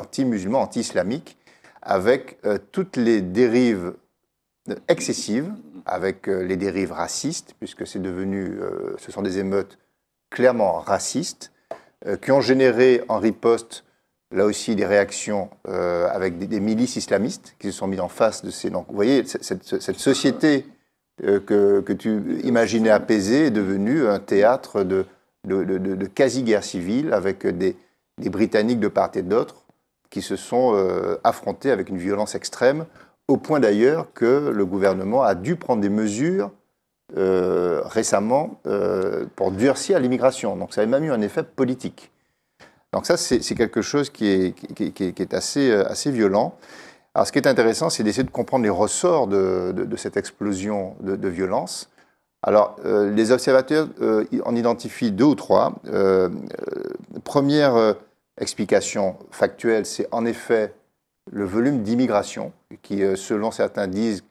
anti musulman anti islamique avec euh, toutes les dérives excessives, avec les dérives racistes, puisque c'est devenu, ce sont des émeutes clairement racistes, qui ont généré en riposte là aussi des réactions euh, avec des, milices islamistes qui se sont mises en face de ces... Donc vous voyez, cette, société euh, que, tu imaginais apaisée est devenue un théâtre de, de, quasi-guerre civile avec des, Britanniques de part et d'autre qui se sont euh, affrontés avec une violence extrême, au point d'ailleurs que le gouvernement a dû prendre des mesures récemment pour durcir l'immigration. Donc ça a même eu un effet politique. Donc ça, c'est quelque chose qui est, qui, est assez, euh, assez, violent. Alors ce qui est intéressant, c'est d'essayer de comprendre les ressorts de, cette explosion de, violence. Alors euh, les observateurs euh, en identifient deux ou trois. première explication factuelle, c'est en effet le volume d'immigration, qui selon certains disent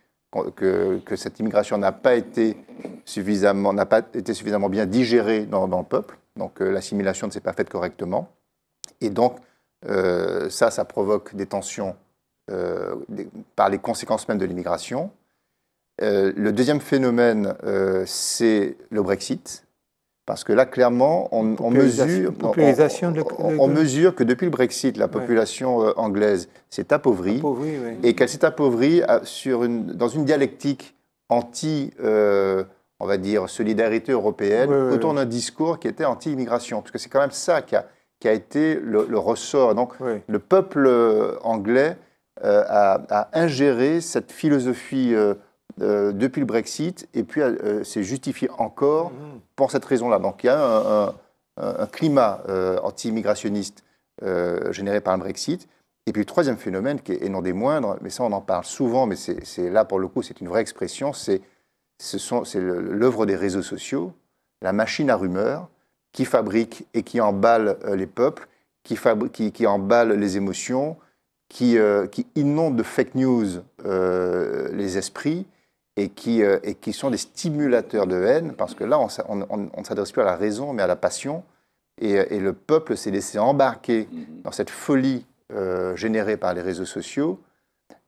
que, cette immigration n'a pas, été suffisamment, pas été suffisamment bien digérée dans, dans le peuple. Donc l'assimilation ne s'est pas faite correctement. Et donc, euh, ça, ça provoque des tensions euh, par les conséquences même de l'immigration. Euh, le deuxième phénomène, c'est le Brexit. Parce que là, clairement, on, on, mesure, on, on, mesure, que depuis le Brexit, la population anglaise s'est appauvrie, et qu'elle s'est appauvrie sur une, dans une dialectique anti, on va dire, solidarité européenne, autour d'un discours qui était anti-immigration. Parce que c'est quand même ça qui a, qui a été le, ressort. Donc le peuple euh, anglais euh, a, ingéré cette philosophie euh, depuis le Brexit et puis s'est justifié encore mhm. pour cette raison-là. Donc il y a un, climat anti-immigrationniste généré par le Brexit. Et puis le troisième phénomène, qui est, non des moindres, mais ça on en parle souvent, mais c'est là pour le coup, c'est une vraie expression, c'est ce l'œuvre des réseaux sociaux, la machine à rumeurs, qui fabrique et qui emballe euh, les peuples, qui, qui, qui emballe les émotions, qui, inondent euh, qui inonde de fake news euh, les esprits et qui, et qui sont des stimulateurs de haine, parce que là, on, ne s'adresse plus à la raison, mais à la passion. Et, et le peuple s'est laissé embarquer mhm. dans cette folie générée par les réseaux sociaux.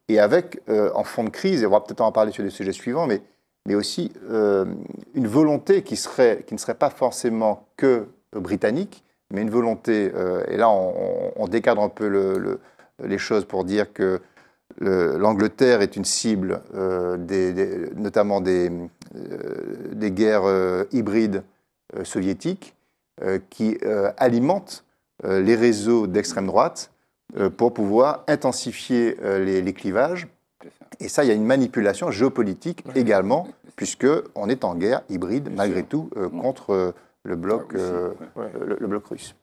Et avec, en fond de crise, et on va peut-être en parler sur les sujets suivants, mais mais aussi euh, une volonté qui, serait, qui ne serait pas forcément que britannique, mais une volonté, euh, et là on, décadre un peu les choses pour dire que l'Angleterre est une cible, euh, des, notamment des, des guerres hybrides soviétiques, qui alimentent les réseaux d'extrême droite pour pouvoir intensifier les clivages et ça, il y a une manipulation géopolitique également, puisque on est en guerre hybride malgré tout euh, contre euh, le, bloc, ah euh, le, bloc russe.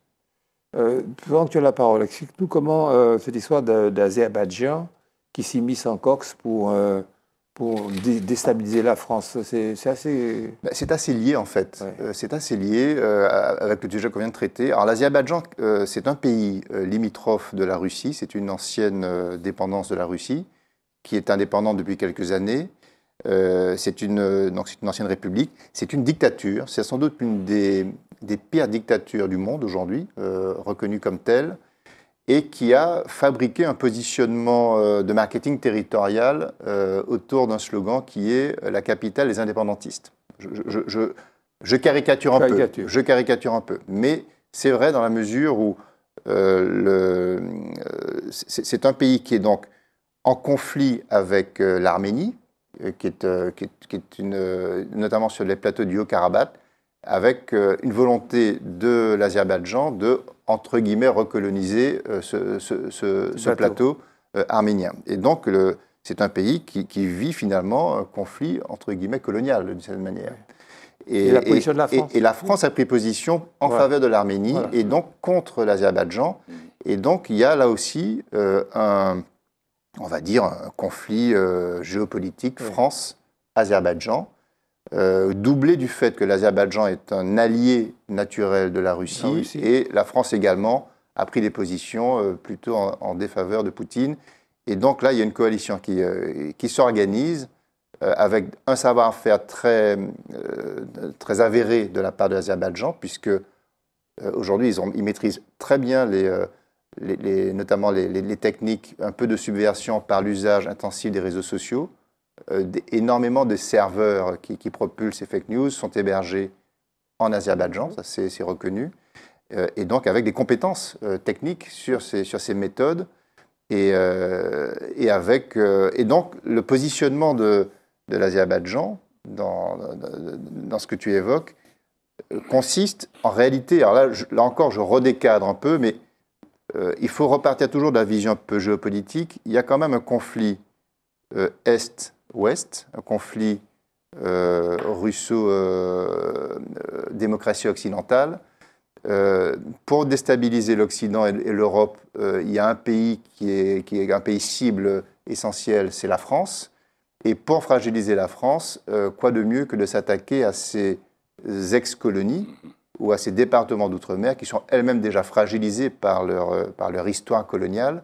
pendant que tu as la parole, explique-nous comment cette histoire d'Azerbaïdjan qui s'immisce en Cox pour pour déstabiliser la France C'est assez. Bah, c'est assez lié, en fait. c'est assez lié avec le sujet qu'on vient de traiter. Alors, l'Azerbaïdjan, c'est un pays limitrophe de la Russie. C'est une ancienne dépendance de la Russie qui est indépendante depuis quelques années. Euh, c'est une, euh, une ancienne république, c'est une dictature, c'est sans doute une des, des, pires dictatures du monde aujourd'hui, euh, reconnue comme telle, et qui a fabriqué un positionnement de marketing territorial autour d'un slogan qui est la capitale des indépendantistes. Je, je, je, caricature un peu, je caricature un peu, mais c'est vrai dans la mesure où le, c'est un pays qui est donc en conflit avec euh, l'Arménie, euh, euh, qui est, qui une, notamment sur les plateaux du Haut-Karabakh, avec une volonté de l'Azerbaïdjan de, entre guillemets, recoloniser ce, plateau. arménien. Et donc, c'est un pays qui, vit finalement un conflit, entre guillemets, colonial, d'une certaine manière. Et, et, la position de la et, la France. a pris position en faveur de l'Arménie et donc contre l'Azerbaïdjan. Mm. Et donc, il y a là aussi un, on va dire, un euh, conflit euh, géopolitique France-Azerbaïdjan, euh, doublé du fait que l'Azerbaïdjan est un allié naturel de la Russie, et la France également a pris des positions plutôt en, défaveur de Poutine. Et donc là, il y a une coalition qui, s'organise avec un savoir-faire très, très avéré de la part de l'Azerbaïdjan, puisque aujourd'hui, ils, maîtrisent très bien les notamment les, techniques un peu de subversion par l'usage intensif des réseaux sociaux. Euh, énormément de serveurs qui, propulsent ces fake news sont hébergés en Azerbaïdjan, ça c'est reconnu, euh, et donc avec des compétences euh, techniques sur ces, sur ces méthodes. Et, et avec, et donc le positionnement de, de l'Azerbaïdjan dans, dans, ce que tu évoques consiste en réalité, alors là, là encore je redécadre un peu, mais euh, il faut repartir toujours de la vision un peu géopolitique. Il y a quand même un conflit euh, Est-Ouest, un conflit euh, russo-démocratie occidentale. pour déstabiliser l'Occident et, l'Europe, il y a un pays qui est un pays cible essentiel, c'est la France. Et pour fragiliser la France, quoi de mieux que de s'attaquer à ses ex-colonies ou à ces départements d'outre-mer qui sont elles-mêmes déjà fragilisés par leur, euh, histoire coloniale.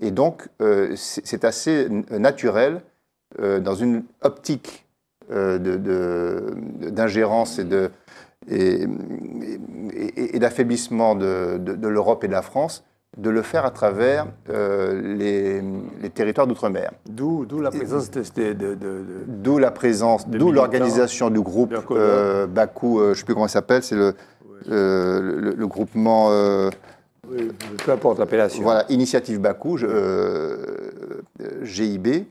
Et donc, euh, c'est assez naturel, euh, dans une optique d'ingérence et d'affaiblissement de l'Europe et de la France, de le faire à travers euh, les, territoires d'outre-mer. D'où la présence de... d'où la présence, d'où l'organisation du groupe euh, Bakou, euh, je ne sais plus comment il s'appelle, c'est le, le, groupement... peu importe l'appellation. Voilà, Initiative Bakou, GIB,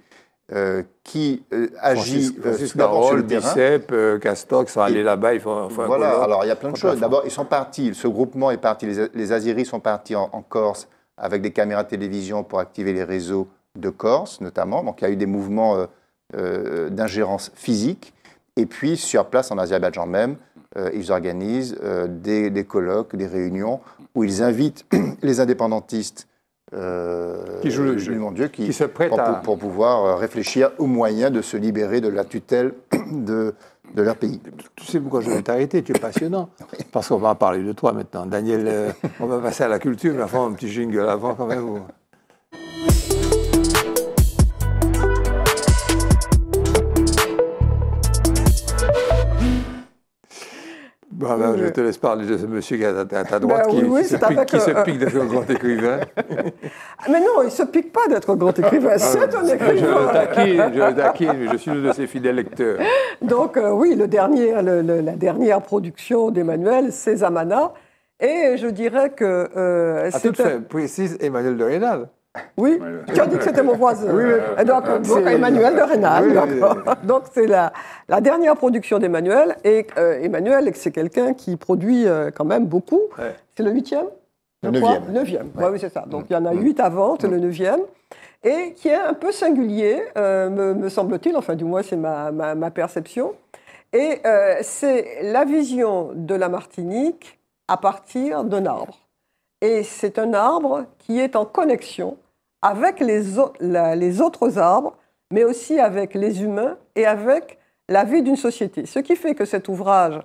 euh, qui euh, agit Francis, euh, le Bicep, euh, Castox sont allés là-bas. Ils font, voilà, alors il y a plein de choses. D'abord, ils sont partis, ce groupement est parti, les, les Aziris sont partis en, Corse avec des caméras de télévision pour activer les réseaux de Corse, notamment. Donc il y a eu des mouvements d'ingérence physique. Et puis, sur place, en Azerbaïdjan même, ils organisent des colloques, des réunions où ils invitent [clears throat] les indépendantistes euh, qui, joue, mon Dieu, qui, se prête pour, pour, pouvoir euh, réfléchir aux moyens de se libérer de la tutelle [coughs] de, de leur pays. Tu sais pourquoi je vais t'arrêter, tu es passionnant. [laughs] Parce qu'on va parler de toi maintenant. Daniel, euh, on va passer à la culture, mais avant, un petit jingle avant quand même. Bah, bah, je te laisse parler de ce monsieur qui est à ta, bah droite, qui, qui, se pique, d'être un grand écrivain. [laughs] Ah, mais non, il ne se pique pas d'être un grand écrivain, ah, c'est un écrivain. Je le taquine, je je suis l'un de ses fidèles lecteurs. Donc euh, oui, le dernier, la dernière production d'Emmanuel, c'est Zamana. Et je dirais que... Euh, à précise Emmanuel de Rénal. Oui, tu as dit que c'était mon voisin. donc, ah, Emmanuel de Rénal, [laughs] donc c'est la, dernière production d'Emmanuel. Et euh, Emmanuel, c'est quelqu'un qui produit euh, quand même beaucoup. C'est le huitième Le neuvième. neuvième. oui, c'est ça. Donc il y en a mm. huit avant, c'est mm. le neuvième. Et qui est un peu singulier, euh, me, semble-t-il. Enfin, du moins, c'est ma, perception. Et c'est la vision de la Martinique à partir d'un arbre. Et c'est un arbre qui est en connexion avec les, autres arbres, mais aussi avec les humains et avec la vie d'une société. Ce qui fait que cet ouvrage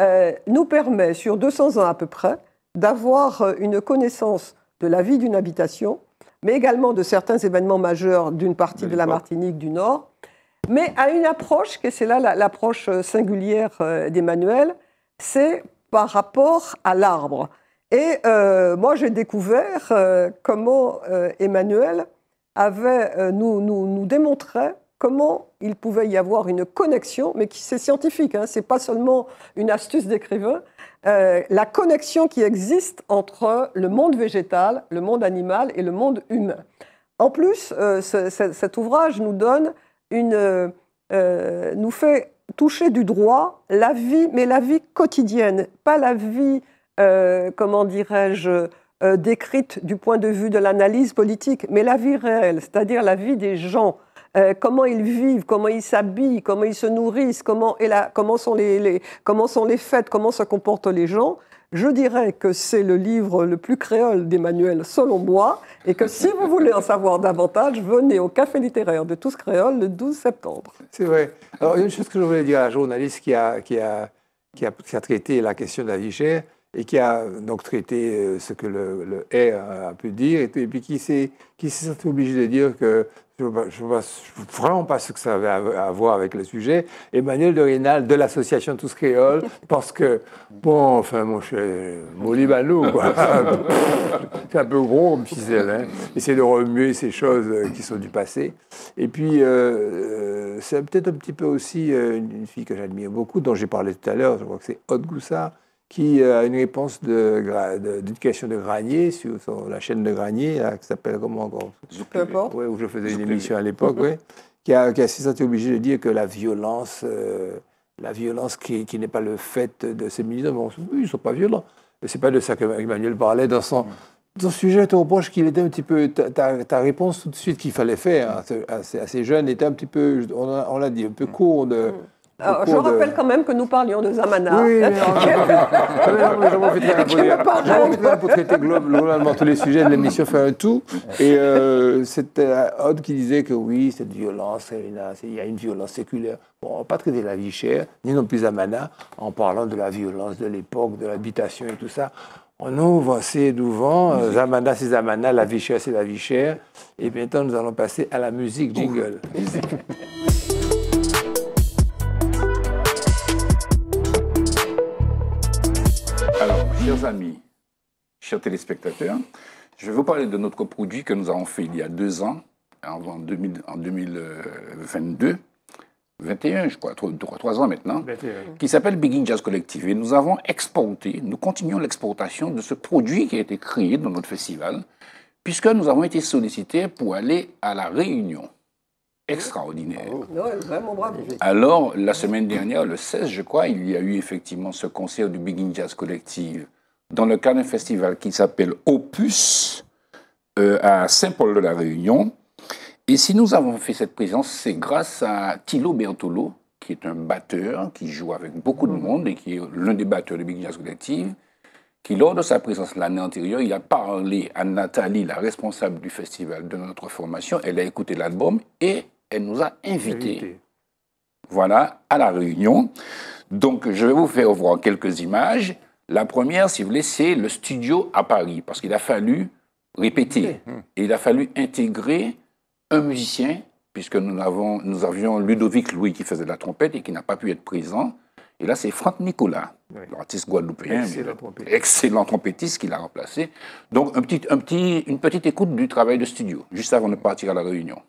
euh, nous permet, sur 200 ans à peu près, d'avoir euh, une connaissance de la vie d'une habitation, mais également de certains événements majeurs d'une partie de, la Martinique du Nord, mais à une approche, et c'est là l'approche euh, singulière d'Emmanuel, c'est par rapport à l'arbre. Et euh, moi, j'ai découvert euh, comment euh, Emmanuel avait, nous, nous, nous, démontrait comment il pouvait y avoir une connexion, mais qui c'est scientifique, hein, c'est pas seulement une astuce d'écrivain, la connexion qui existe entre le monde végétal, le monde animal et le monde humain. En plus, cet ouvrage nous donne une, nous fait toucher du droit la vie, mais la vie quotidienne, pas la vie euh, comment dirais-je, euh, décrite du point de vue de l'analyse politique, mais la vie réelle, c'est-à-dire la vie des gens. Euh, comment ils vivent, comment ils s'habillent, comment ils se nourrissent, comment, comment, sont les, comment sont les fêtes, comment se comportent les gens. Je dirais que c'est le livre le plus créole d'Emmanuel, selon moi, et que si vous voulez en savoir davantage, venez au Café littéraire de Tous Créoles le 12 septembre. C'est vrai. Alors, une chose que je voulais dire à la journaliste qui a, a, traité la question de la et qui a donc traité euh, ce que le, R a pu dire, et puis qui s'est obligé de dire que je ne vois vraiment pas ce que ça avait à voir avec le sujet. Emmanuel de Rénal, de l'association Tous Créoles, parce que, bon, enfin, mon cher, mon Balou, quoi. [laughs] c'est un peu gros comme hein. c'est Essayer de remuer ces choses euh, qui sont du passé. Et puis, euh, c'est peut-être un petit peu aussi une fille que j'admire beaucoup, dont j'ai parlé tout à l'heure, je crois que c'est Haute Goussard, qui a une réponse d'éducation de, Granier sur, la chaîne de Granier, qui s'appelle comment encore Peu importe. où je faisais une émission à l'époque, oui. [laughs] Qui a, qui a senti obligé de dire que la violence, euh, la violence qui, qui n'est pas le fait de ces militants, bon, ils ne sont pas violents. mais C'est pas de ça qu'Emmanuel parlait dans son, dans sujet, tu reproches qu'il était un petit peu. Ta, ta, réponse tout de suite qu'il fallait faire à, ces jeunes était un petit peu, on l'a dit, un peu mm. court. De, euh, mm. Euh, je rappelle quand même que nous parlions de Zamana. Oui, mais [laughs] euh, on [laughs] pour traiter globalement tous les sujets de l'émission, faire un tout. Et euh, c'était Odd qui disait que oui, cette violence, il y a une violence séculaire. Bon, on va pas traiter la vie chère, ni non plus Zamana, en parlant de la violence de l'époque, de l'habitation et tout ça. On ouvre, assez d'ouvant, euh, Zamana, c'est Zamana, la vie chère, c'est la vie chère. Et maintenant, nous allons passer à la musique jingle. [laughs] Chers amis, chers téléspectateurs, je vais vous parler de notre produit que nous avons fait il y a deux ans, en, 2000, 2022, 21, je crois, trois 3 ans maintenant, qui s'appelle Begin Jazz Collective. Et nous avons exporté, nous continuons l'exportation de ce produit qui a été créé dans notre festival, puisque nous avons été sollicités pour aller à la Réunion. Extraordinaire. Alors, la semaine dernière, le 16, je crois, il y a eu effectivement ce concert du Begin Jazz Collective dans le cadre d'un festival qui s'appelle Opus euh, à Saint-Paul de la Réunion. Et si nous avons fait cette présence, c'est grâce à Thilo Bertolo, qui est un batteur qui joue avec beaucoup de monde et qui est l'un des batteurs de Big Jazz Collective, qui lors de sa présence l'année antérieure, il a parlé à Nathalie, la responsable du festival de notre formation, elle a écouté l'album et elle nous a invités. Voilà, à la réunion. Donc je vais vous faire voir quelques images. La première, si vous voulez, c'est le studio à Paris, parce qu'il a fallu répéter. Hmm. Et il a fallu intégrer un musicien, puisque nous, avons, nous avions Ludovic Louis qui faisait de la trompette et qui n'a pas pu être présent. Et là, c'est Franck Nicolas, l'artiste guadeloupéen, excellent, trompettiste. excellent trompettiste qui l'a remplacé. Donc, un petit, un petit, une petite écoute du travail de studio, juste avant de partir à la réunion.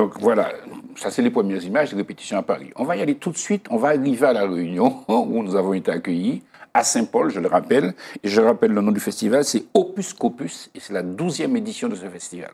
Donc voilà, ça c'est les premières images de répétition à Paris. On va y aller tout de suite, on va arriver à la Réunion [laughs] où nous avons été accueillis, à Saint-Paul, je le rappelle. Et je rappelle le nom du festival, c'est Opus Copus, et c'est la douzième édition de ce festival.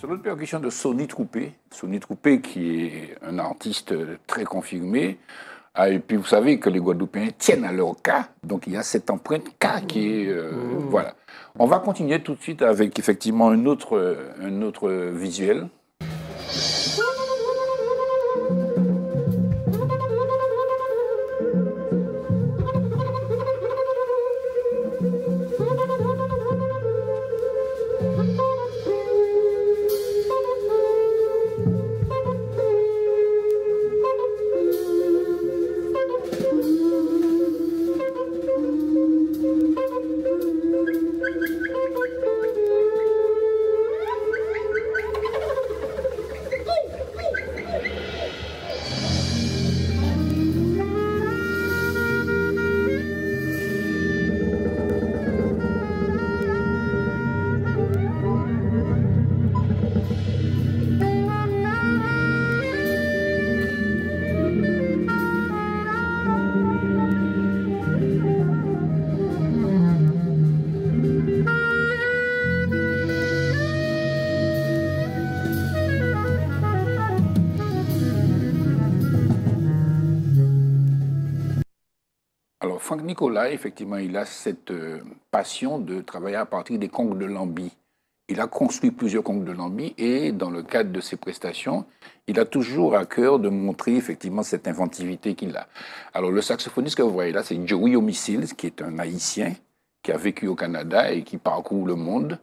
C'est l'autre percussion de Sony Troupé, Sony Troupé qui est un artiste très confirmé, ah, et puis vous savez que les Guadeloupéens tiennent à leur cas, donc il y a cette empreinte K qui est... Euh, mmh. Voilà. On va continuer tout de suite avec effectivement un autre, un autre visuel. Nicolas, effectivement, il a cette euh, passion de travailler à partir des conques de lambi. Il a construit plusieurs conques de lambi et dans le cadre de ses prestations, il a toujours à cœur de montrer effectivement cette inventivité qu'il a. Alors le saxophoniste que vous voyez là, c'est Joey Omissiles, qui est un haïtien qui a vécu au Canada et qui parcourt le monde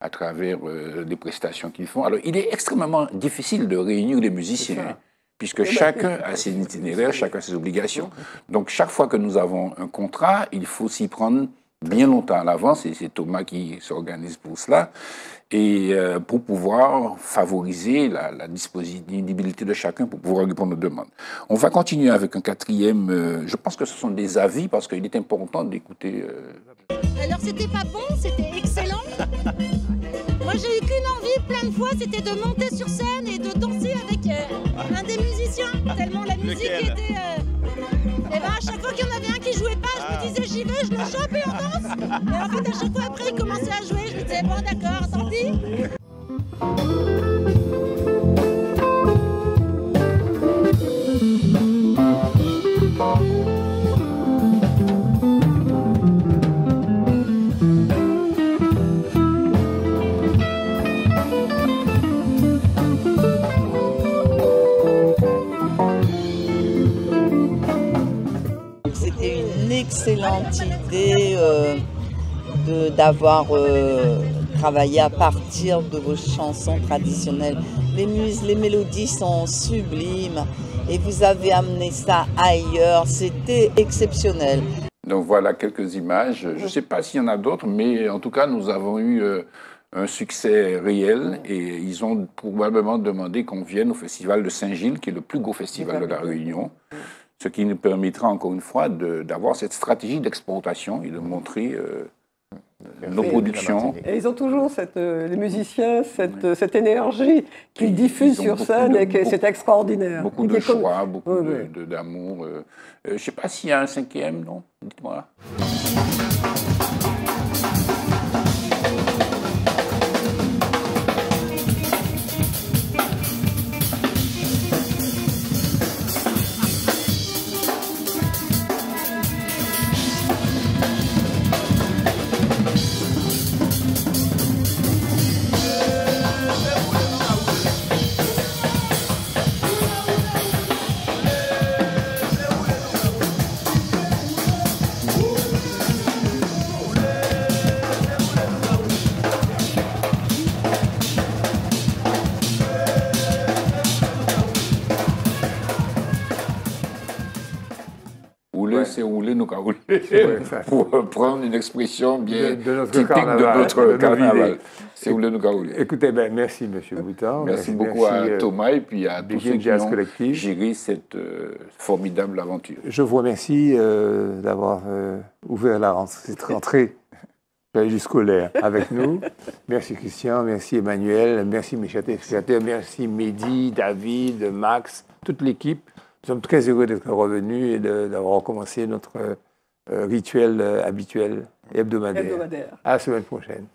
à travers des euh, prestations qu'ils font. Alors il est extrêmement difficile de réunir des musiciens puisque eh ben, chacun a ses itinéraires, chacun a ses obligations. Donc chaque fois que nous avons un contrat, il faut s'y prendre bien longtemps à l'avance, et c'est Thomas qui s'organise pour cela, et euh, pour pouvoir favoriser la, disponibilité de chacun pour pouvoir répondre aux demandes. On va continuer avec un quatrième, euh, je pense que ce sont des avis, parce qu'il est important d'écouter. Euh, Alors c'était pas bon, c'était excellent moi, j'ai eu qu'une envie plein de fois, c'était de monter sur scène et de danser avec un des musiciens, tellement la musique était. Euh, et bien, à chaque fois qu'il y en avait un qui jouait pas, je me ah. disais j'y vais, je le chope et on danse. Et en fait, à chaque fois après, il commençait à jouer, je me disais bon, d'accord, tant excellente idée euh, d'avoir euh, travaillé à partir de vos chansons traditionnelles. Les muses, les mélodies sont sublimes et vous avez amené ça ailleurs. C'était exceptionnel. Donc voilà quelques images. Je ne sais pas s'il y en a d'autres, mais en tout cas, nous avons eu euh, un succès réel et ils ont probablement demandé qu'on vienne au festival de Saint-Gilles, qui est le plus gros festival de la Réunion ce qui nous permettra encore une fois d'avoir cette stratégie d'exportation et de montrer euh, nos productions. Et ils ont toujours cette, euh, les musiciens cette, cette énergie qu'ils diffusent sur scène et que c'est extraordinaire. Beaucoup de choix, beaucoup d'amour. Euh. je ne sais pas s'il y a un cinquième, non Dites-moi. pour prendre une expression bien de, typique de notre carnaval. Si vous voulez nous Écoutez, ben, merci M. Boutard. Merci, beaucoup à Thomas et puis à tous ceux qui ont géré cette euh, formidable aventure. Je vous remercie euh, d'avoir euh, ouvert la rentrée, cette rentrée scolaire [laughs] ben, avec nous. merci Christian, merci Emmanuel, merci mes chers merci Mehdi, David, Max, toute l'équipe. Nous sommes très heureux d'être revenus et d'avoir recommencé notre... Euh, rituel euh, habituel hebdomadaire. hebdomadaire. À la semaine prochaine.